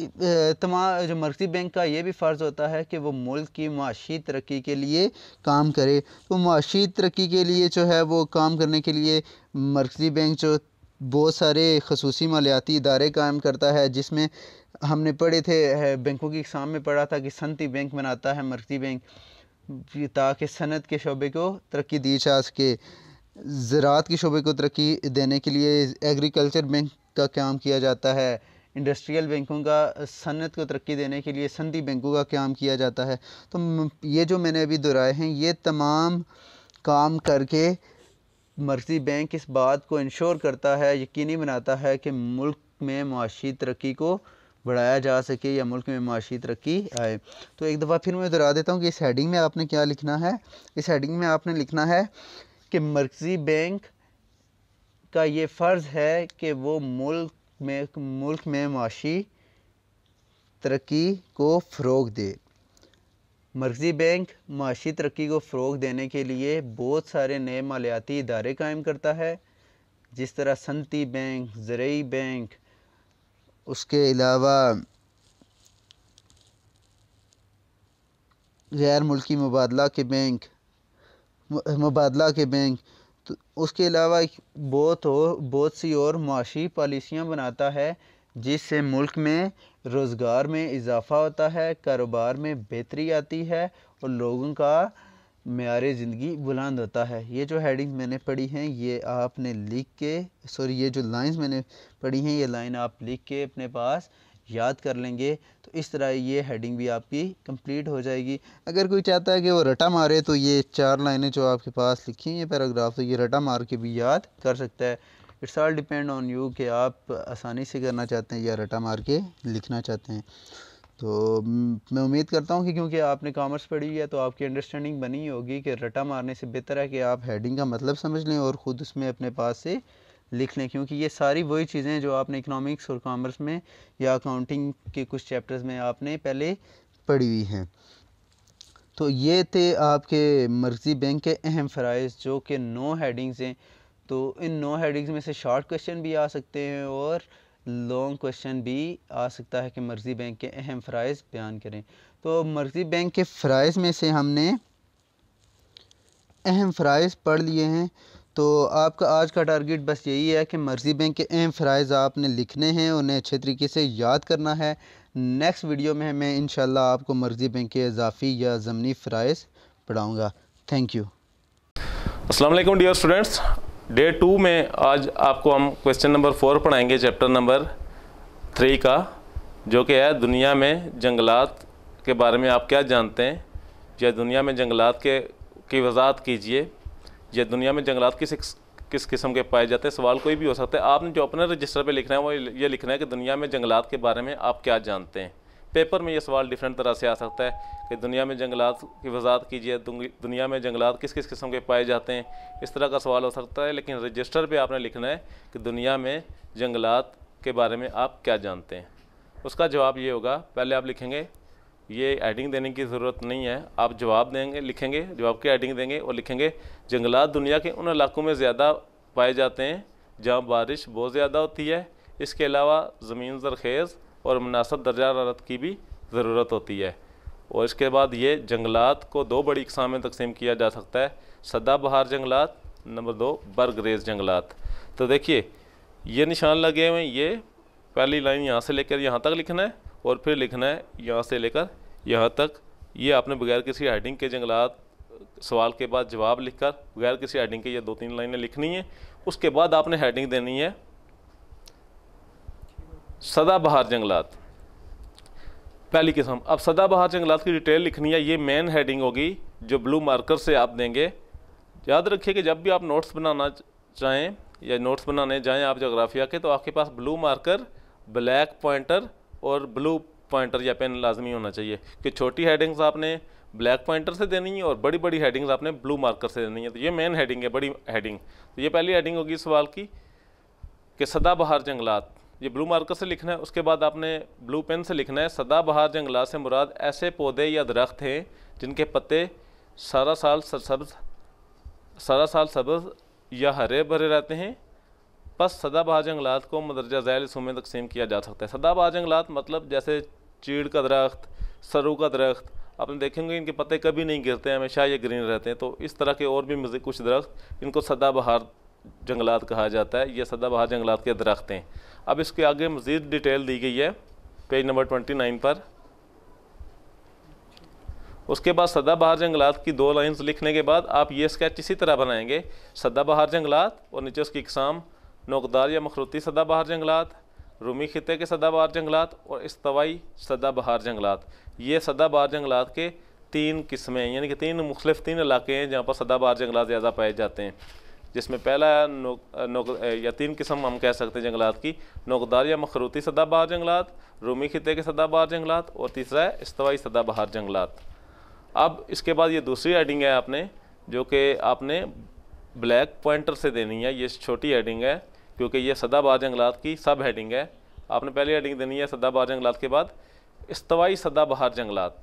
तमाम जो मरकज़ी बैंक का ये भी फ़र्ज़ होता है कि वो मुल्क की माशी तरक्की के लिए काम करे तो माशी तरक्की के लिए जो है वो काम करने के लिए मरकज़ी बैंक जो बहुत सारे खसूसी मालियाती इदारे कायम करता है जिसमें हमने पढ़े थे बैंकों की इकसाम में पढ़ा था कि सनती बैंक बनाता है मरकज़ी बैंक ताकि सनत के शोबे को तरक्की दी जा सके ज़रात के शोबे को तरक्की देने के लिए एग्रीकल्चर बैंक का काम किया जाता है इंडस्ट्रियल बैंकों का सनत को तरक्की देने के लिए सनती बैंकों का काम किया जाता है तो ये जो मैंने अभी दोहराए हैं ये तमाम काम करके मर्जी बैंक इस बात को इंश्योर करता है यकीनी बनाता है कि मुल्क में मुशी तरक्की को बढ़ाया जा सके या मुल्क में माशी तरक्की आए तो एक दफ़ा फिर मैं दोहरा देता हूँ कि इस हेडिंग में आपने क्या लिखना है इस हेडिंग में आपने लिखना है कि मरकज़ी बैंक का ये फ़र्ज़ है कि वो मुल्क में मुल्क में माशी तरक्की को फ़रोग दे मरकज़ी बैंक माशी तरक्की को फ़रोग देने के लिए बहुत सारे नए मालियाती इदारे कायम करता है जिस तरह सनती बैंक ज़रूरी बैंक उसके अलावा गैर मुल्की मुबादला के बैंक मुबादला के बैंक तो उसके अलावा बहुत और बहुत सी और माशी पॉलिसियाँ बनाता है जिससे मुल्क में रोज़गार में इजाफ़ा होता है कारोबार में बेहतरी आती है और लोगों का मैार ज़िंदगी बुलंद होता है ये जो हेडिंग मैंने पढ़ी हैं ये आपने लिख के सॉरी ये जो लाइंस मैंने पढ़ी हैं ये लाइन आप लिख के अपने पास याद कर लेंगे तो इस तरह ये हेडिंग भी आपकी कंप्लीट हो जाएगी अगर कोई चाहता है कि वो रटा मारे तो ये चार लाइनें जो आपके पास लिखी हैं ये पैराग्राफ तो ये रटा मार के भी याद कर सकता है it's all depend on you कि आप आसानी से करना चाहते हैं या रटा मार के लिखना चाहते हैं तो मैं उम्मीद करता हूँ कि क्योंकि आपने कॉमर्स पढ़ी है तो आपकी अंडरस्टैंडिंग बनी होगी कि रटा मारने से बेहतर है कि आप हेडिंग का मतलब समझ लें और ख़ुद उसमें अपने पास से लिख लें क्योंकि ये सारी वही चीज़ें जो आपने इकनॉमिक्स और कॉमर्स में या अकाउंटिंग के कुछ चैप्टर्स में आपने पहले पढ़ी हुई हैं तो ये थे आपके मर्जी बैंक के अहम फ़रज़ जो कि नो हेडिंग्स हैं तो इन नो हेडिंग्स में से शॉर्ट क्वेश्चन भी आ सकते हैं और लॉन्ग क्वेश्चन भी आ सकता है कि मर्जी बैंक के अहम फ़राइज़ बयान करें तो मर्जी बैंक के फ़रज़ में से हमने अहम फ़रज़ पढ़ लिए हैं तो आपका आज का टारगेट बस यही है कि मर्जी बैंक के अहम फ़रज़ आपने लिखने हैं उन्हें अच्छे तरीके से याद करना है नेक्स्ट वीडियो में मैं इन आपको मर्जी बैंक के इजाफ़ी या ज़मनी फ़राइज़ पढ़ाऊँगा thank you Aslam dear students day two में आज आपको हम क्वेश्चन नंबर फोर पढ़ाएंगे चैप्टर नंबर थ्री का जो कि है दुनिया में जंगलात के बारे में आप क्या जानते हैं या दुनिया में जंगलात के की वजाहत कीजिए या दुनिया में जंगलात किस किस किस्म के पाए जाते हैं सवाल कोई भी हो सकता है आपने जो अपने रजिस्टर पे लिखना है वो ये लिखना है कि दुनिया में जंगलात के बारे में आप क्या जानते हैं पेपर में ये सवाल डिफरेंट तरह से आ सकता है कि दुनिया में जंगलात की वजात कीजिए दुनिया में जंगलात किस किस किस्म के पाए जाते हैं इस तरह का सवाल हो सकता है लेकिन रजिस्टर पे आपने लिखना है कि दुनिया में जंगलात के बारे में आप क्या जानते हैं उसका जवाब ये होगा पहले आप लिखेंगे ये एडिंग देने की ज़रूरत नहीं है आप जवाब देंगे लिखेंगे जवाब की एडिंग देंगे और लिखेंगे जंगलात दुनिया के उन इलाकों में ज़्यादा पाए जाते हैं जहाँ बारिश बहुत ज़्यादा होती है इसके अलावा ज़मीन जरखेज़ और मुनासब दर्जा हरारत की भी ज़रूरत होती है और इसके बाद ये जंगलात को दो बड़ी इकसाम में तकसीम किया जा सकता है सदाबहार जंगलात नंबर दो बरग्रेज जंगलात तो देखिए ये निशान लगे हुए ये पहली लाइन यहाँ से लेकर यहाँ तक लिखना है और फिर लिखना है यहाँ से लेकर यहाँ तक ये आपने बगैर किसी हेडिंग के जंगलात सवाल के बाद जवाब लिखकर बगैर किसी हेडिंग के ये दो तीन लाइनें लिखनी है उसके बाद आपने हेडिंग देनी है सदाबहार जंगलात पहली किस्म अब सदाबहार जंगलात की डिटेल लिखनी है ये मेन हेडिंग होगी जो ब्लू मार्कर से आप देंगे याद रखिए कि जब भी आप नोट्स बनाना चाहें या नोट्स बनाने जाएं आप जोग्राफिया के तो आपके पास ब्लू मार्कर ब्लैक पॉइंटर और ब्लू पॉइंटर या पेन लाजमी होना चाहिए कि छोटी हेडिंग्स आपने ब्लैक पॉइंटर से देनी है और बड़ी बड़ी हेडिंग्स आपने ब्लू मार्कर से देनी है तो ये मेन हेडिंग है बड़ी हेडिंग तो ये पहली हेडिंग होगी इस सवाल की कि सदाबहार जंगलात ये ब्लू मार्कर से लिखना है उसके बाद आपने ब्लू पेन से लिखना है सदाबहार जंगलात से मुराद ऐसे पौधे या दरख्त हैं जिनके पत्ते सारा साल सब्ज सारा साल सब्ज या हरे भरे रहते हैं बस सदाबहार जंगलात को मदरजा इस में तकसीम किया जा सकता है सदाबहार जंगलात मतलब जैसे चीड़ का दरख्त सरू का दरख्त आपने देखेंगे इनके पत्ते कभी नहीं गिरते हमेशा ये ग्रीन रहते हैं तो इस तरह के और भी कुछ दरख्त इनको सदाबहार जंगलात कहा जाता है ये सदाबहार जंगलात के दरख्त हैं अब इसके आगे मज़ीद डिटेल दी गई है पेज नंबर ट्वेंटी नाइन पर उसके बाद सदाबहार जंगलात की दो लाइन्स लिखने के बाद आप ये स्केच इसी तरह बनाएंगे सदाबहार जंगलात और नीचे उसकी इकसाम नोकदार या मखरूती सदाबहार जंगलात रूमी खत्े के सदाबहार जंगलात और इस्तवाई सदाबहार जंगलात ये सदाबहार जंगलात के तीन किस्में यानी कि तीन मुख्तफ तीन इलाके हैं जहाँ पर सदाबहार जंगलात ज़्यादा पाए जाते हैं जिसमें पहला नो, नो या तीन किस्म हम कह सकते हैं जंगलात की नोकदार या मखरूती सदाबहार जंगलात रूमी खिते के सदाबहार जंगलात और तीसरा है इस्तवाई सदाबहार जंगलात अब इसके बाद ये दूसरी एडिंग है आपने जो कि आपने ब्लैक पॉइंटर से देनी है ये छोटी एडिंग है क्योंकि ये सदाबहार जंगलात की सब हेडिंग है आपने पहली एडिंग देनी है सदाबहार जंगलात के बाद इस्तवाई सदाबहार जंगलात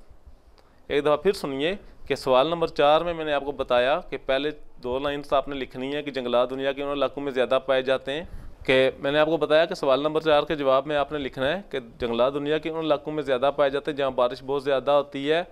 एक दफ़ा फिर सुनिए कि सवाल नंबर चार में मैंने आपको बताया कि पहले दो लाइन्स तो आपने लिखनी है कि जंगलात दुनिया के उन इलाकों में ज़्यादा पाए जाते हैं कि मैंने आपको बताया कि सवाल नंबर चार के जवाब में आपने लिखना है कि जंगलात दुनिया के उन इलाकों में ज़्यादा पाए जाते हैं जहाँ बारिश बहुत ज़्यादा होती है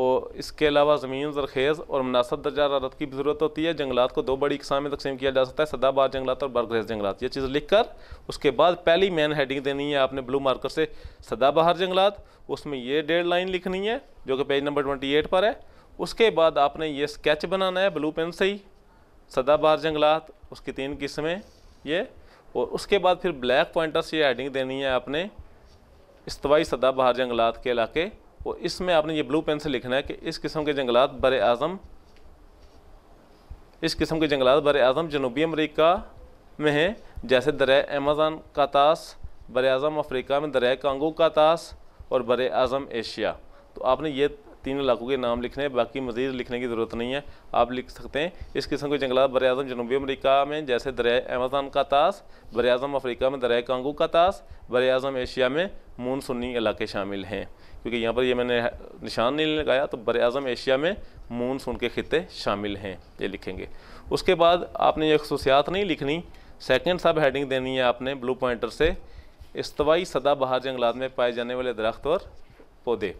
और इसके अलावा ज़मीन जरखेज़ और मुनासब दर्जा हरारत की ज़रूरत होती है जंगलात को दो बड़ी इकसाम में तकसीम किया जा सकता है सदाबार जंगलात और बरगरेज जंगलात ये चीज़ लिख कर उसके बाद पहली मेन हेडिंग देनी है आपने ब्लू मार्कर से सदाबहार जंगलात उसमें ये डेढ़ लाइन लिखनी है जो कि पेज नंबर ट्वेंटी एट पर है उसके बाद आपने ये स्केच बनाना है ब्लू पेन से ही सदाबहार जंगलात उसकी तीन किस्में ये और उसके बाद फिर ब्लैक पॉइंटर से ये हेडिंग देनी है आपने इस्तवाई सदाबहार जंगलात के इलाके वो इसमें आपने ये ब्लू पेन से लिखना है कि इस किस्म के जंगलात बर आज़म इस किस्म के जंगलात बर आज़म जनूबी अमरीका में हैं जैसे दरिया अमेज़ान का तास बर अज़म अफ्रीका में दरिया कांगो का तास और बर अज़म एशिया तो आपने ये तीन इलाकों के नाम लिखने हैं बाकी मजीद लिखने की ज़रूरत नहीं है आप लिख सकते हैं इस किस्म के जंगलात बर अजम जनूबी अमरीका में जैसे दरिया अमेज़ान का ताश बर अजम अफ्रीका में दरिया कांगू का ताश बर अजम एशिया में मून इलाके शामिल हैं क्योंकि यहाँ पर ये मैंने निशान नहीं लगाया तो बर अजम एशिया में मून सुन के खत्े शामिल हैं ये लिखेंगे उसके बाद आपने ये खसूसियात नहीं लिखनी सेकेंड सब हेडिंग देनी है आपने ब्लू पॉइंटर से इस्तवाई बाहर जंगलात में पाए जाने वाले दरख्त और पौधे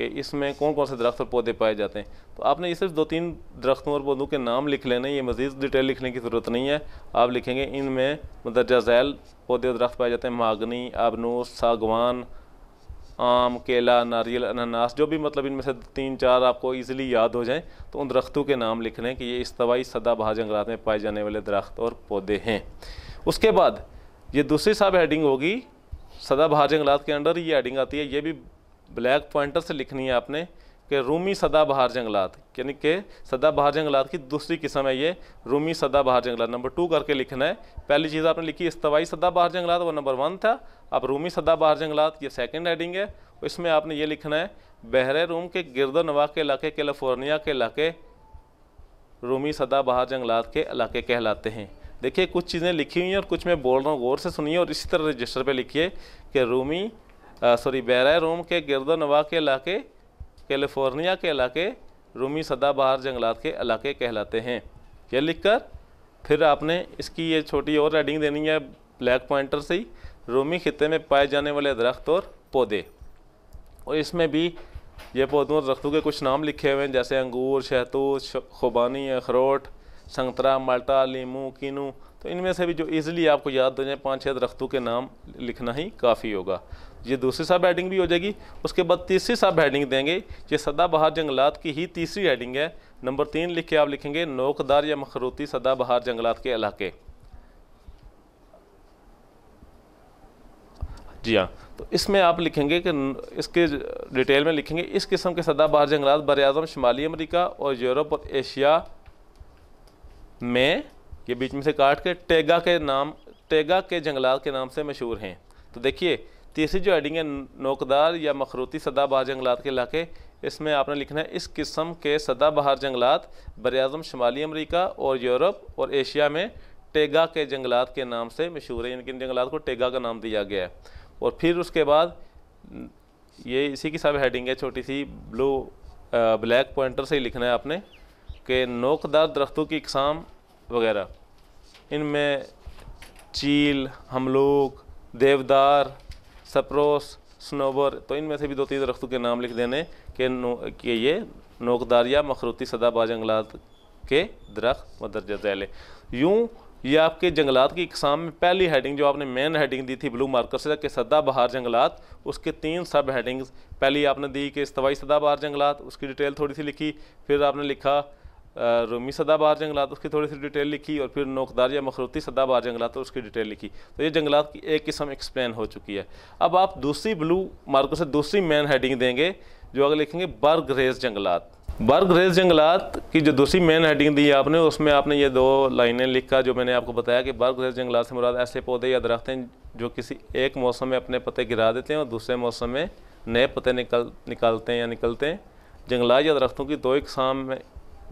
कि इसमें कौन कौन से दरख्त और पौधे पाए जाते हैं तो आपने ये सिर्फ दो तीन दरख्तों और पौधों के नाम लिख लेने ये मज़ीद डिटेल लिखने की ज़रूरत नहीं है आप लिखेंगे इनमें मदरजा मतलब झैल पौधे और दरख्त पाए जाते हैं मागनी आबनूस सागवान आम केला नारियल अनानास जो भी मतलब इनमें से तीन चार आपको ईज़िली याद हो जाएँ तो उन दरख्तों के नाम लिख लें कि ये इस्तवाई बहा जंगलात में पाए जाने वाले दरख्त और पौधे हैं उसके बाद ये दूसरी साहब हेडिंग होगी सदा बहा जंगलात के अंडर ये हेडिंग आती है ये भी ब्लैक पॉइंटर से लिखनी है आपने कि रूमी सदाबहार जंगलात यानी कि सदाबहार जंगलात की दूसरी किस्म है ये रूमी सदाबहार जंगलात नंबर टू करके लिखना है पहली चीज़ आपने लिखी इस्तवाई सदाबहार जंगलात वो नंबर वन था अब रूमी सदाबहार जंगलात ये सेकंड हेडिंग है इसमें आपने ये लिखना है बहरे रूम के गिरदो नवा के इलाके कैलिफोर्निया के इलाके रूमी सदाबहार जंगलात के इलाके कहलाते हैं देखिए कुछ चीज़ें लिखी हुई हैं और कुछ मैं बोल रहा हूँ गौर से सुनिए और इसी तरह रजिस्टर पर लिखिए कि रूमी सॉरी बहरा रोम के गिरद के इलाके कैलिफोर्निया के इलाके रूमी सदाबहार जंगलात के इलाके कहलाते हैं यह लिखकर फिर आपने इसकी ये छोटी और रेडिंग देनी है ब्लैक पॉइंटर से ही रोमी खत्े में पाए जाने वाले दरख्त और पौधे और इसमें भी ये पौधों और दरख्तों के कुछ नाम लिखे हुए हैं जैसे अंगूर शहतूत खुबानी अखरोट संतरा माल्टा लीमू कीनू तो इनमें से भी जो ईज़िली आपको याद हो जाए पाँच छः दरख्तों के नाम लिखना ही काफ़ी होगा ये दूसरी सब हेडिंग भी हो जाएगी उसके बाद तीसरी सब हेडिंग देंगे ये सदाबहार जंगलात की ही तीसरी हेडिंग है नंबर तीन लिख के आप लिखेंगे नोकदार या मखरूती सदाबहार जंगलात के इलाके जी हाँ तो इसमें आप लिखेंगे कि इसके डिटेल में लिखेंगे इस किस्म के सदाबहार जंगलात बर शुमाली अमरीका और यूरोप और एशिया में ये बीच में से काट के टेगा के नाम टेगा के जंगलात के नाम से मशहूर हैं तो देखिए तीसरी जो हेडिंग है नोकदार या मखरूती सदाबहार जंगलात के इलाके इसमें आपने लिखना है इस किस्म के सदाबहार जंगलात बरअज़म शुमाली अमरीका और यूरोप और एशिया में टेगा के जंगलात के नाम से मशहूर है इनके जंगलात को टेगा का नाम दिया गया है और फिर उसके बाद ये इसी की सब हेडिंग है छोटी सी ब्लू ब्लैक पॉइंटर से ही लिखना है आपने कि नोकदार दरख्तों की इकसाम वगैरह इनमें चील हमलोक देवदार सप्रोस स्नोबर तो इनमें से भी दो तीन दरख्तों के नाम लिख देने के नो के ये नोकदार या मखरूती सदाबा जंगलात के दरख्त व दर्जा दैले यूँ ये आपके जंगलात की इकसाम में पहली हेडिंग जो आपने मेन हेडिंग दी थी ब्लू मार्कर से कि सदाबहार जंगलात उसके तीन सब हेडिंग्स पहली आपने दी कि इस्तवाई सदाबहार जंगलात उसकी डिटेल थोड़ी सी लिखी फिर आपने लिखा रोमी सदाबहार जंगलात उसकी थोड़ी सी डिटेल लिखी और फिर नोकदार या मखरूती सदाबहार जंगलात तो उसकी डिटेल लिखी तो ये जंगलात की एक किस्म एक्सप्लेन हो चुकी है अब आप दूसरी ब्लू मार्को से दूसरी मेन हेडिंग देंगे जो अगर लिखेंगे बर्गरेज जंगलात बर्ग रेज जंगलात की जो दूसरी मेन हेडिंग दी आपने उसमें आपने ये दो लाइनें लिखा जो मैंने आपको बताया कि बर्ग रेज जंगलात से मुराद ऐसे पौधे या दरख्त हैं जो किसी एक मौसम में अपने पते गिरा देते हैं और दूसरे मौसम में नए पते निकल निकालते हैं या निकलते हैं जंगलात या दरख्तों की दो इकसाम में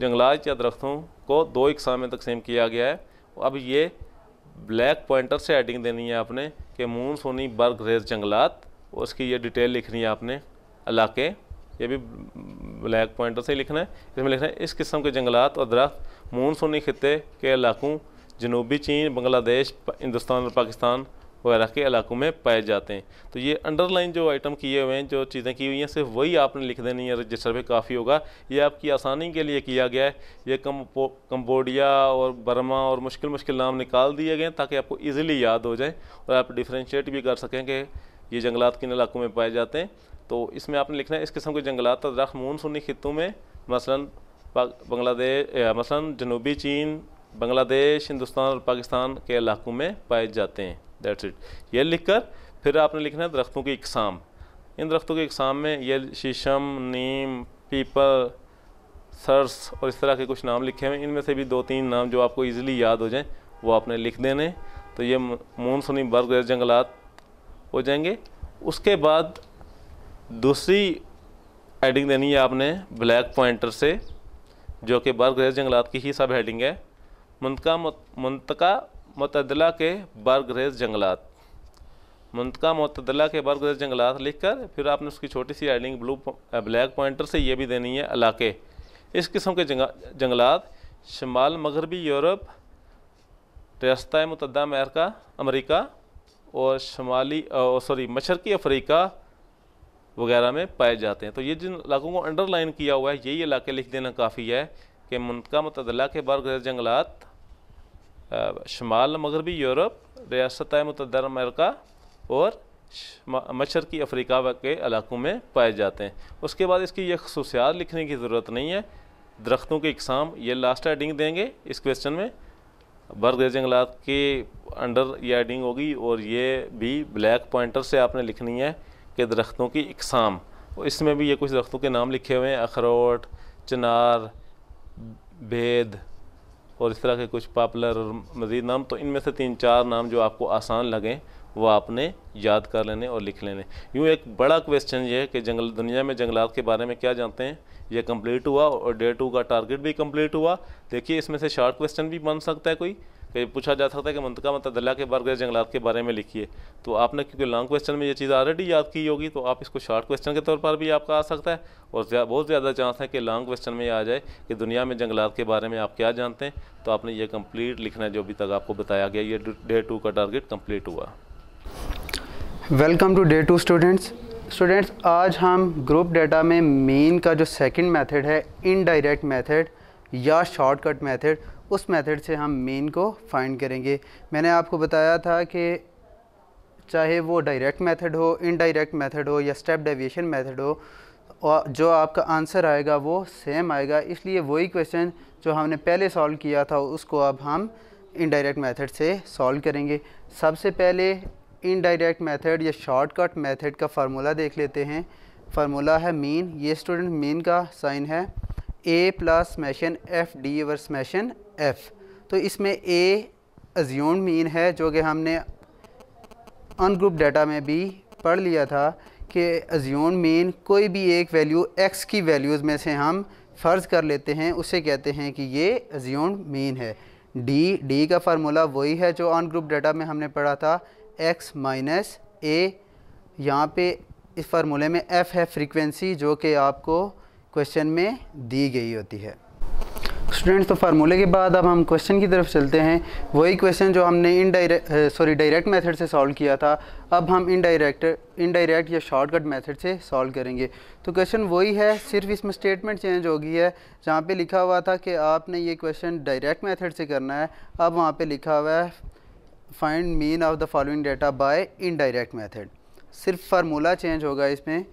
जंगलात या दरख्तों को दो इकसा में तकसीम किया गया है अब ये ब्लैक पॉइंटर से एडिंग देनी है आपने कि मून सोनी बर्ग रेज जंगलात उसकी ये डिटेल लिखनी है आपने इलाके ये भी ब्लैक पॉइंटर से लिखना है इसमें लिखना है इस किस्म के जंगलात और दरख्त मून सोनी खत्े के इलाकों जनूबी चीन बांग्लादेश हिंदुस्तान और पाकिस्तान वगैरह के इलाकों में पाए जाते हैं तो ये अंडरलाइन जो आइटम किए हुए हैं जो चीज़ें की हुई हैं सिर्फ वही आपने लिख देनी है रजिस्टर पे काफ़ी होगा ये आपकी आसानी के लिए किया गया है ये कम कम्बोडिया और बर्मा और मुश्किल मुश्किल नाम निकाल दिए गए ताकि आपको ईजिली याद हो जाए और आप डिफ्रेंशिएट भी कर सकें कि ये जंगलात किन इलाकों में पाए जाते हैं तो इसमें आपने लिखना है इस किस्म के जंगलात दरख्त मूनसूनी खितों में मसलन बांग्लादेश मसलन जनूबी चीन बांग्लादेश हिंदुस्तान और पाकिस्तान के इलाकों में पाए जाते हैं दैट्स इट यह लिख कर फिर आपने लिखना है दरख्तों की इकसाम इन दरख्तों के इकसाम में यह शीशम नीम पीपल सर्स और इस तरह के कुछ नाम लिखे हुए हैं इनमें से भी दो तीन नाम जो आपको ईज़िली याद हो जाएँ वो आपने लिख देने तो ये मानसूनी बर्ग जंगलात हो जाएंगे उसके बाद दूसरी हेडिंग देनी है आपने ब्लैक पॉइंटर से जो कि बर्ग जंगलात की ही सब हेडिंग है मुंतका मुंतका मतदला के बरग्रेज जंगलात मुंतका मतदला के बरग्रेज जंगलात लिख कर फिर आपने उसकी छोटी सी आइडिंग ब्लू ब्लैक पॉइंटर से ये भी देनी है इलाके इस किस्म के जंगलात शमाल मगरबी यूरोप रस्ता मतदा अमेरिका अमरीका और शमाली सॉरी मशरकी अफ्रीका वगैरह में पाए जाते हैं तो ये जिन इलाकों को अंडरलाइन किया हुआ है यही इलाके लिख देना काफ़ी है कि मुनका मतदला के बरगैर जंगलात शुमाल मगरबी यूरोप रियासत मतदर अमेरिका और मशरकी अफ्रीका के इलाकों में पाए जाते हैं उसके बाद इसकी यह खसूसियात लिखने की ज़रूरत नहीं है दरख्तों के इकसाम ये लास्ट एडिंग देंगे इस क्वेश्चन में बर्ग जंगलात के अंडर ये एडिंग होगी और ये भी ब्लैक पॉइंटर से आपने लिखनी है कि दरख्तों की इकसाम इसमें भी ये कुछ दरख्तों के नाम लिखे हुए हैं अखरोट चनार बेद और इस तरह के कुछ पॉपुलर और मज़ीद नाम तो इनमें से तीन चार नाम जो आपको आसान लगें वो आपने याद कर लेने और लिख लेने यूँ एक बड़ा क्वेश्चन ये है कि जंगल दुनिया में जंगलात के बारे में क्या जानते हैं ये कंप्लीट हुआ और डे टू का टारगेट भी कंप्लीट हुआ देखिए इसमें से शॉर्ट क्वेश्चन भी बन सकता है कोई कहीं पूछा जा सकता है कि मनतका मतदला मतलब के बारे जंगलात के बारे में लिखिए तो आपने क्योंकि लॉन्ग क्वेश्चन में ये चीज़ ऑलरेडी याद की होगी तो आप इसको शॉर्ट क्वेश्चन के तौर पर भी आपका आ सकता है और ज्या, बहुत ज़्यादा चांस है कि लॉन्ग क्वेश्चन में आ जाए कि दुनिया में जंगलात के बारे में आप क्या जानते हैं तो आपने ये कम्प्लीट लिखना है जो अभी तक आपको बताया गया ये डे टू का टारगेट कम्प्लीट हुआ welcome to day two students students आज हम ग्रुप डेटा में मेन का जो सेकेंड मैथड है इनडायरेक्ट मैथड या शॉर्टकट मेथड उस मेथड से हम मीन को फाइंड करेंगे मैंने आपको बताया था कि चाहे वो डायरेक्ट मेथड हो इनडायरेक्ट मेथड हो या स्टेप डेविएशन मेथड हो और जो आपका आंसर आएगा वो सेम आएगा इसलिए वही क्वेश्चन जो हमने पहले सॉल्व किया था उसको अब हम इनडायरेक्ट मेथड से सॉल्व करेंगे सबसे पहले इनडायरेक्ट मेथड या शॉर्टकट मेथड का फार्मूला देख लेते हैं फार्मूला है मीन ये स्टूडेंट मीन का साइन है A plus summation F D वर्स मैशन एफ तो इसमें ए अज्यूम मीन है जो कि हमने अनग्रुप डाटा में भी पढ़ लिया था कि अज्यूम मीन कोई भी एक वैल्यू एक्स की वैल्यूज़ में से हम फ़र्ज़ कर लेते हैं उसे कहते हैं कि ये अज्यूम मीन है डी डी का फार्मूला वही है जो ऑन ग्रुप डाटा में हमने पढ़ा था एक्स माइनस ए यहाँ पे इस फार्मूले में एफ़ है फ्रीक्वेंसी जो कि आपको क्वेश्चन में दी गई होती है स्टूडेंट्स तो फार्मूले के बाद अब हम क्वेश्चन की तरफ चलते हैं वही क्वेश्चन जो हमने इनडायरेक्ट सॉरी डायरेक्ट मेथड से सॉल्व किया था अब हम इनडायरेक्ट इनडायरेक्ट या शॉर्टकट मेथड से सॉल्व करेंगे तो क्वेश्चन वही है सिर्फ इसमें स्टेटमेंट चेंज हो गई है जहाँ पे लिखा हुआ था कि आपने ये क्वेश्चन डायरेक्ट मैथड से करना है अब वहाँ पर लिखा हुआ है find mean of the following data by indirect method सिर्फ फार्मूला चेंज होगा इसमें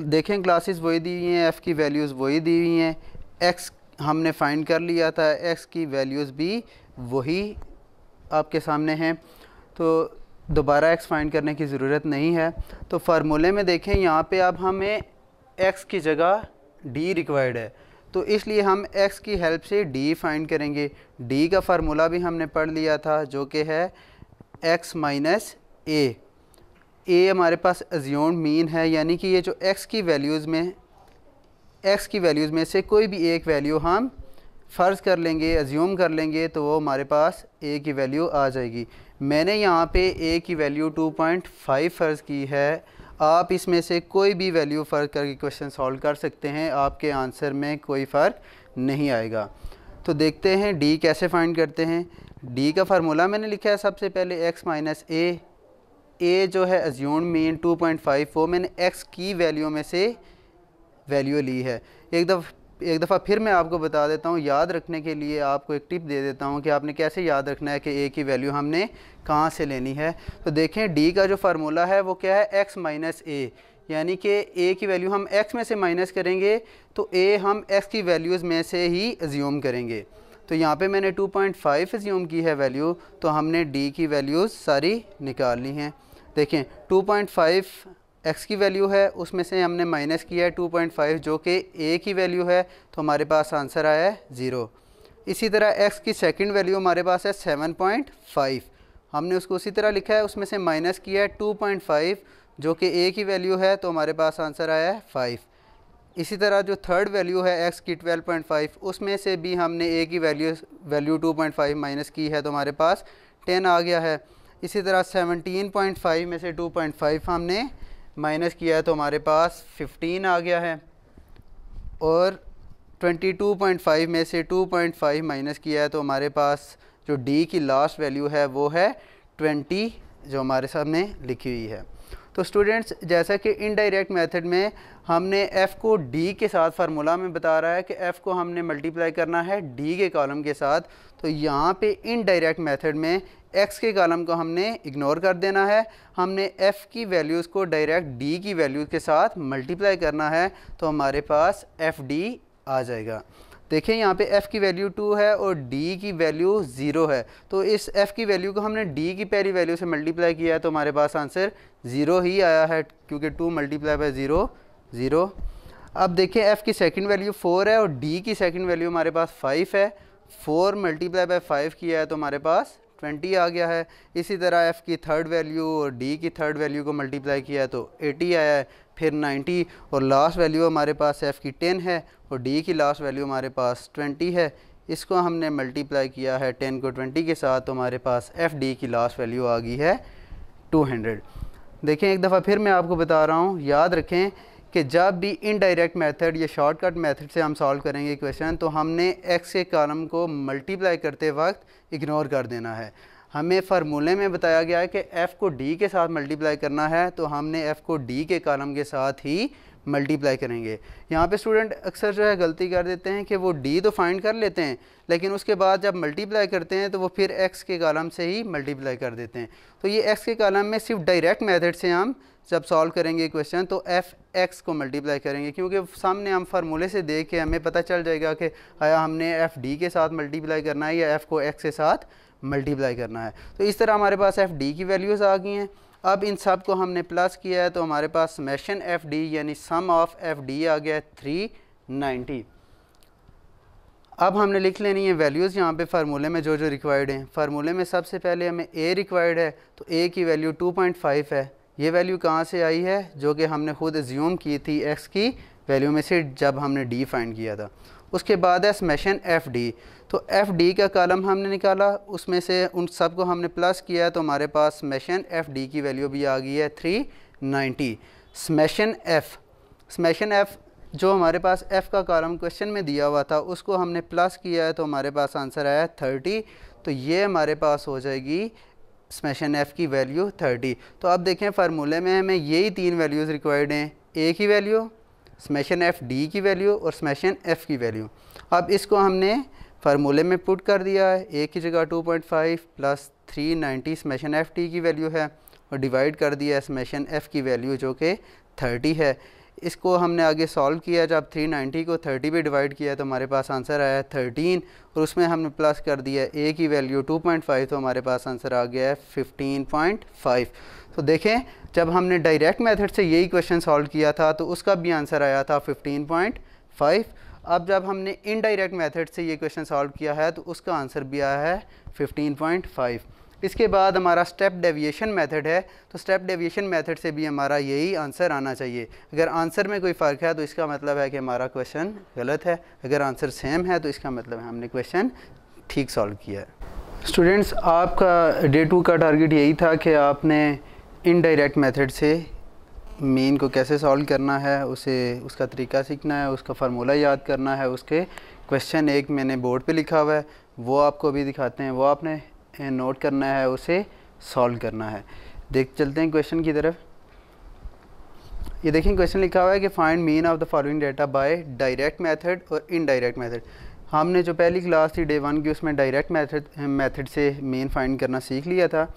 देखें क्लासेस वही दी हुई हैं एफ़ की वैल्यूज़ वही दी हुई हैं एक्स हमने फाइंड कर लिया था एक्स की वैल्यूज़ भी वही आपके सामने हैं तो दोबारा एक्स फाइंड करने की ज़रूरत नहीं है तो फार्मूले में देखें यहाँ पे अब हमें एक्स की जगह डी रिक्वायर्ड है तो इसलिए हम एक्स की हेल्प से डी फाइंड करेंगे डी का फार्मूला भी हमने पढ़ लिया था जो कि है एक्स माइनस ए ए हमारे पास एज्योन्ड मीन है यानी कि ये जो एक्स की वैल्यूज़ में एक्स की वैल्यूज़ में से कोई भी एक वैल्यू हम फ़र्ज़ कर लेंगे एज्यूम कर लेंगे तो वो हमारे पास ए की वैल्यू आ जाएगी मैंने यहाँ पे ए की वैल्यू 2.5 फ़र्ज़ की है आप इसमें से कोई भी वैल्यू फ़र्ज़ करके क्वेश्चन सॉल्व कर सकते हैं आपके आंसर में कोई फ़र्क नहीं आएगा तो देखते हैं डी कैसे फाइंड करते हैं डी का फार्मूला मैंने लिखा है सबसे पहले एक्स माइनस ए ए जो है एज्यूम मीन 2.5 वो मैंने एक्स की वैल्यू में से वैल्यू ली है एक दफ़ा एक दफ़ा फिर मैं आपको बता देता हूँ याद रखने के लिए आपको एक टिप दे देता हूँ कि आपने कैसे याद रखना है कि ए की वैल्यू हमने कहाँ से लेनी है तो देखें डी का जो फार्मूला है वो क्या है एक्स माइनस ए यानी कि ए की वैल्यू हम एक्स में से माइनस करेंगे तो ए हम एक्स की वैल्यूज़ में से ही ज्यूम करेंगे तो यहाँ पे मैंने 2.5 ज्यूम की है वैल्यू तो हमने डी की वैल्यूज़ सारी निकाल ली हैं देखें 2.5 एक्स की वैल्यू है उसमें से हमने माइनस किया है टू पॉइंट फाइव जो कि ए की वैल्यू है तो हमारे पास आंसर आया है ज़ीरो इसी तरह एक्स की सेकंड वैल्यू हमारे पास है सेवन पॉइंट फाइव हमने उसको उसी तरह लिखा है उसमें से माइनस किया है टू पॉइंट फाइव जो कि ए की वैल्यू है तो हमारे पास आंसर आया है फाइव इसी तरह जो थर्ड वैल्यू है एक्स की फाइव उसमें से भी हमने ए की वैल्यू वैल्यू फाइव माइनस की है तो हमारे पास टेन आ गया है इसी तरह फाइव में से फाइव हमने माइनस किया है तो हमारे पास 15 आ गया है और 22.5 में से 2.5 माइनस किया है तो हमारे पास जो डी की लास्ट वैल्यू है वो है 20 जो हमारे सामने लिखी हुई है तो स्टूडेंट्स जैसा कि इनडायरेक्ट मेथड में हमने f को d के साथ फार्मूला में बता रहा है कि f को हमने मल्टीप्लाई करना है d के कॉलम के साथ तो यहाँ पे इनडायरेक्ट मेथड में x के कॉलम को हमने इग्नोर कर देना है हमने f की वैल्यूज़ को डायरेक्ट d की वैल्यूज़ के साथ मल्टीप्लाई करना है तो हमारे पास एफ आ जाएगा देखें यहाँ पे f की वैल्यू टू है और d की वैल्यू ज़ीरो है तो इस f की वैल्यू को हमने d की पहली वैल्यू से मल्टीप्लाई किया है तो हमारे पास आंसर ज़ीरो ही आया है क्योंकि two multiply by zero zero अब देखें f की सेकंड वैल्यू फोर है और d की सेकंड वैल्यू हमारे पास फाइव है फोर मल्टीप्लाई बाय फाइव किया है तो हमारे पास ट्वेंटी आ गया है इसी तरह एफ़ की थर्ड वैल्यू और डी की थर्ड वैल्यू को मल्टीप्लाई किया है तो एटी आया है फिर 90 और लास्ट वैल्यू हमारे पास एफ़ की 10 है और डी की लास्ट वैल्यू हमारे पास 20 है इसको हमने मल्टीप्लाई किया है 10 को 20 के साथ तो हमारे पास एफ़ डी की लास्ट वैल्यू आ गई है 200 देखें एक दफ़ा फिर मैं आपको बता रहा हूँ याद रखें कि जब भी इनडायरेक्ट मेथड या शॉर्टकट मेथड से हम सॉल्व करेंगे क्वेश्चन तो हमने एक्स के कॉलम को मल्टीप्लाई करते वक्त इग्नोर कर देना है हमें फार्मूले में बताया गया है कि एफ़ को डी के साथ मल्टीप्लाई करना है तो हमने एफ़ को डी के कॉलम के साथ ही मल्टीप्लाई करेंगे यहाँ पे स्टूडेंट अक्सर जो है गलती कर देते हैं कि वो डी तो फाइंड कर लेते हैं लेकिन उसके बाद जब मल्टीप्लाई करते हैं तो वो फिर एक्स के कॉलम से ही मल्टीप्लाई कर देते हैं तो ये एक्स के कॉलम में सिर्फ डायरेक्ट मेथड से हम जब सॉल्व करेंगे क्वेश्चन तो एफ एक्स को मल्टीप्लाई करेंगे क्योंकि सामने हम फार्मूले से देख के हमें पता चल जाएगा कि आया हमने एफ डी के साथ मल्टीप्लाई करना है या एफ़ को एक्स के साथ मल्टीप्लाई करना है तो इस तरह हमारे पास एफ़ डी की वैल्यूज़ आ गई हैं अब इन सब को हमने प्लस किया है तो हमारे पास समेशन एफ़ डी यानी सम ऑफ एफ़ डी आ गया थ्री नाइन्टी अब हमने लिख लेनी है वैल्यूज़ यहाँ पे फार्मूले में जो जो रिक्वायर्ड हैं फार्मूले में सबसे पहले हमें ए रिक्वायर्ड है तो ए की वैल्यू 2.5 है ये वैल्यू कहाँ से आई है जो कि हमने खुद ज्यूम की थी एक्स की वैल्यू में से जब हमने डी फाइंड किया था उसके बाद है समेशन एफ डी तो एफ डी का कॉलम हमने निकाला उसमें से उन सब को हमने प्लस किया तो हमारे पास समेशन एफ डी की वैल्यू भी आ गई है three ninety summation F summation F जो हमारे पास एफ़ का कॉलम क्वेश्चन में दिया हुआ था उसको हमने प्लस किया है तो हमारे पास आंसर आया थर्टी तो ये हमारे पास हो जाएगी स्मेशन एफ़ की वैल्यू थर्टी तो आप देखें फार्मूले में हमें यही तीन वैल्यूज़ रिक्वायर्ड हैं ए की वैल्यू स्मेशन एफ डी की वैल्यू और स्मेशन एफ की वैल्यू अब इसको हमने फार्मूले में पुट कर दिया है ए की जगह 2.5 point five plus three ninety summation F T की वैल्यू है और डिवाइड कर दिया है स्मेशन एफ की वैल्यू जो कि 30 है इसको हमने आगे सॉल्व किया जब 390 को 30 पे डिवाइड किया तो हमारे पास आंसर आया 13 और उसमें हमने प्लस कर दिया ए की वैल्यू 2.5 तो हमारे पास आंसर आ गया है 15.5 तो देखें जब हमने डायरेक्ट मेथड से यही क्वेश्चन सॉल्व किया था तो उसका भी आंसर आया था 15.5 अब जब हमने इनडायरेक्ट मेथड से ये क्वेश्चन सॉल्व किया है तो उसका आंसर भी आया है 15.5 इसके बाद हमारा स्टेप डेविएशन मेथड है तो स्टेप डेविएशन मेथड से भी हमारा यही आंसर आना चाहिए अगर आंसर में कोई फ़र्क है तो इसका मतलब है कि हमारा क्वेश्चन गलत है अगर आंसर सेम है तो इसका मतलब है हमने क्वेश्चन ठीक सॉल्व किया है स्टूडेंट्स आपका डे टू का टारगेट यही था कि आपने इनडायरेक्ट मेथड से मेन को कैसे सॉल्व करना है उसे उसका तरीका सीखना है उसका फार्मूला याद करना है उसके क्वेश्चन एक मैंने बोर्ड पे लिखा हुआ है वो आपको अभी दिखाते हैं वो आपने नोट करना है उसे सॉल्व करना है देख चलते हैं क्वेश्चन की तरफ ये देखिए क्वेश्चन लिखा हुआ है कि find mean of the following data by direct method और इनडायरेक्ट मेथड हमने जो पहली क्लास थी डे वन की उसमें डायरेक्ट मेथड मेथड से मीन फाइंड करना सीख लिया था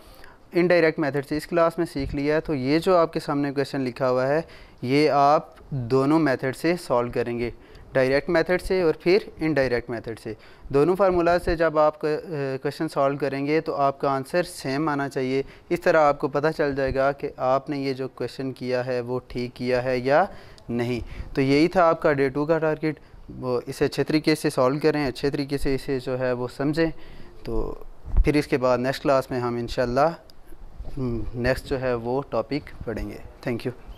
इनडायरेक्ट मेथड से इस क्लास में सीख लिया है तो ये जो आपके सामने क्वेश्चन लिखा हुआ है ये आप दोनों मेथड से सॉल्व करेंगे डायरेक्ट मेथड से और फिर इनडायरेक्ट मेथड से दोनों फार्मूला से जब आप क्वेश्चन सॉल्व करेंगे तो आपका आंसर सेम आना चाहिए इस तरह आपको पता चल जाएगा कि आपने ये जो क्वेश्चन किया है वो ठीक किया है या नहीं तो यही था आपका डे टू का टारगेट वो इसे अच्छे तरीके से सॉल्व करें अच्छे तरीके से इसे जो है वो समझें तो फिर इसके बाद नेक्स्ट क्लास में हम इनशाला नेक्स्ट hmm, जो है वो टॉपिक पढ़ेंगे थैंक यू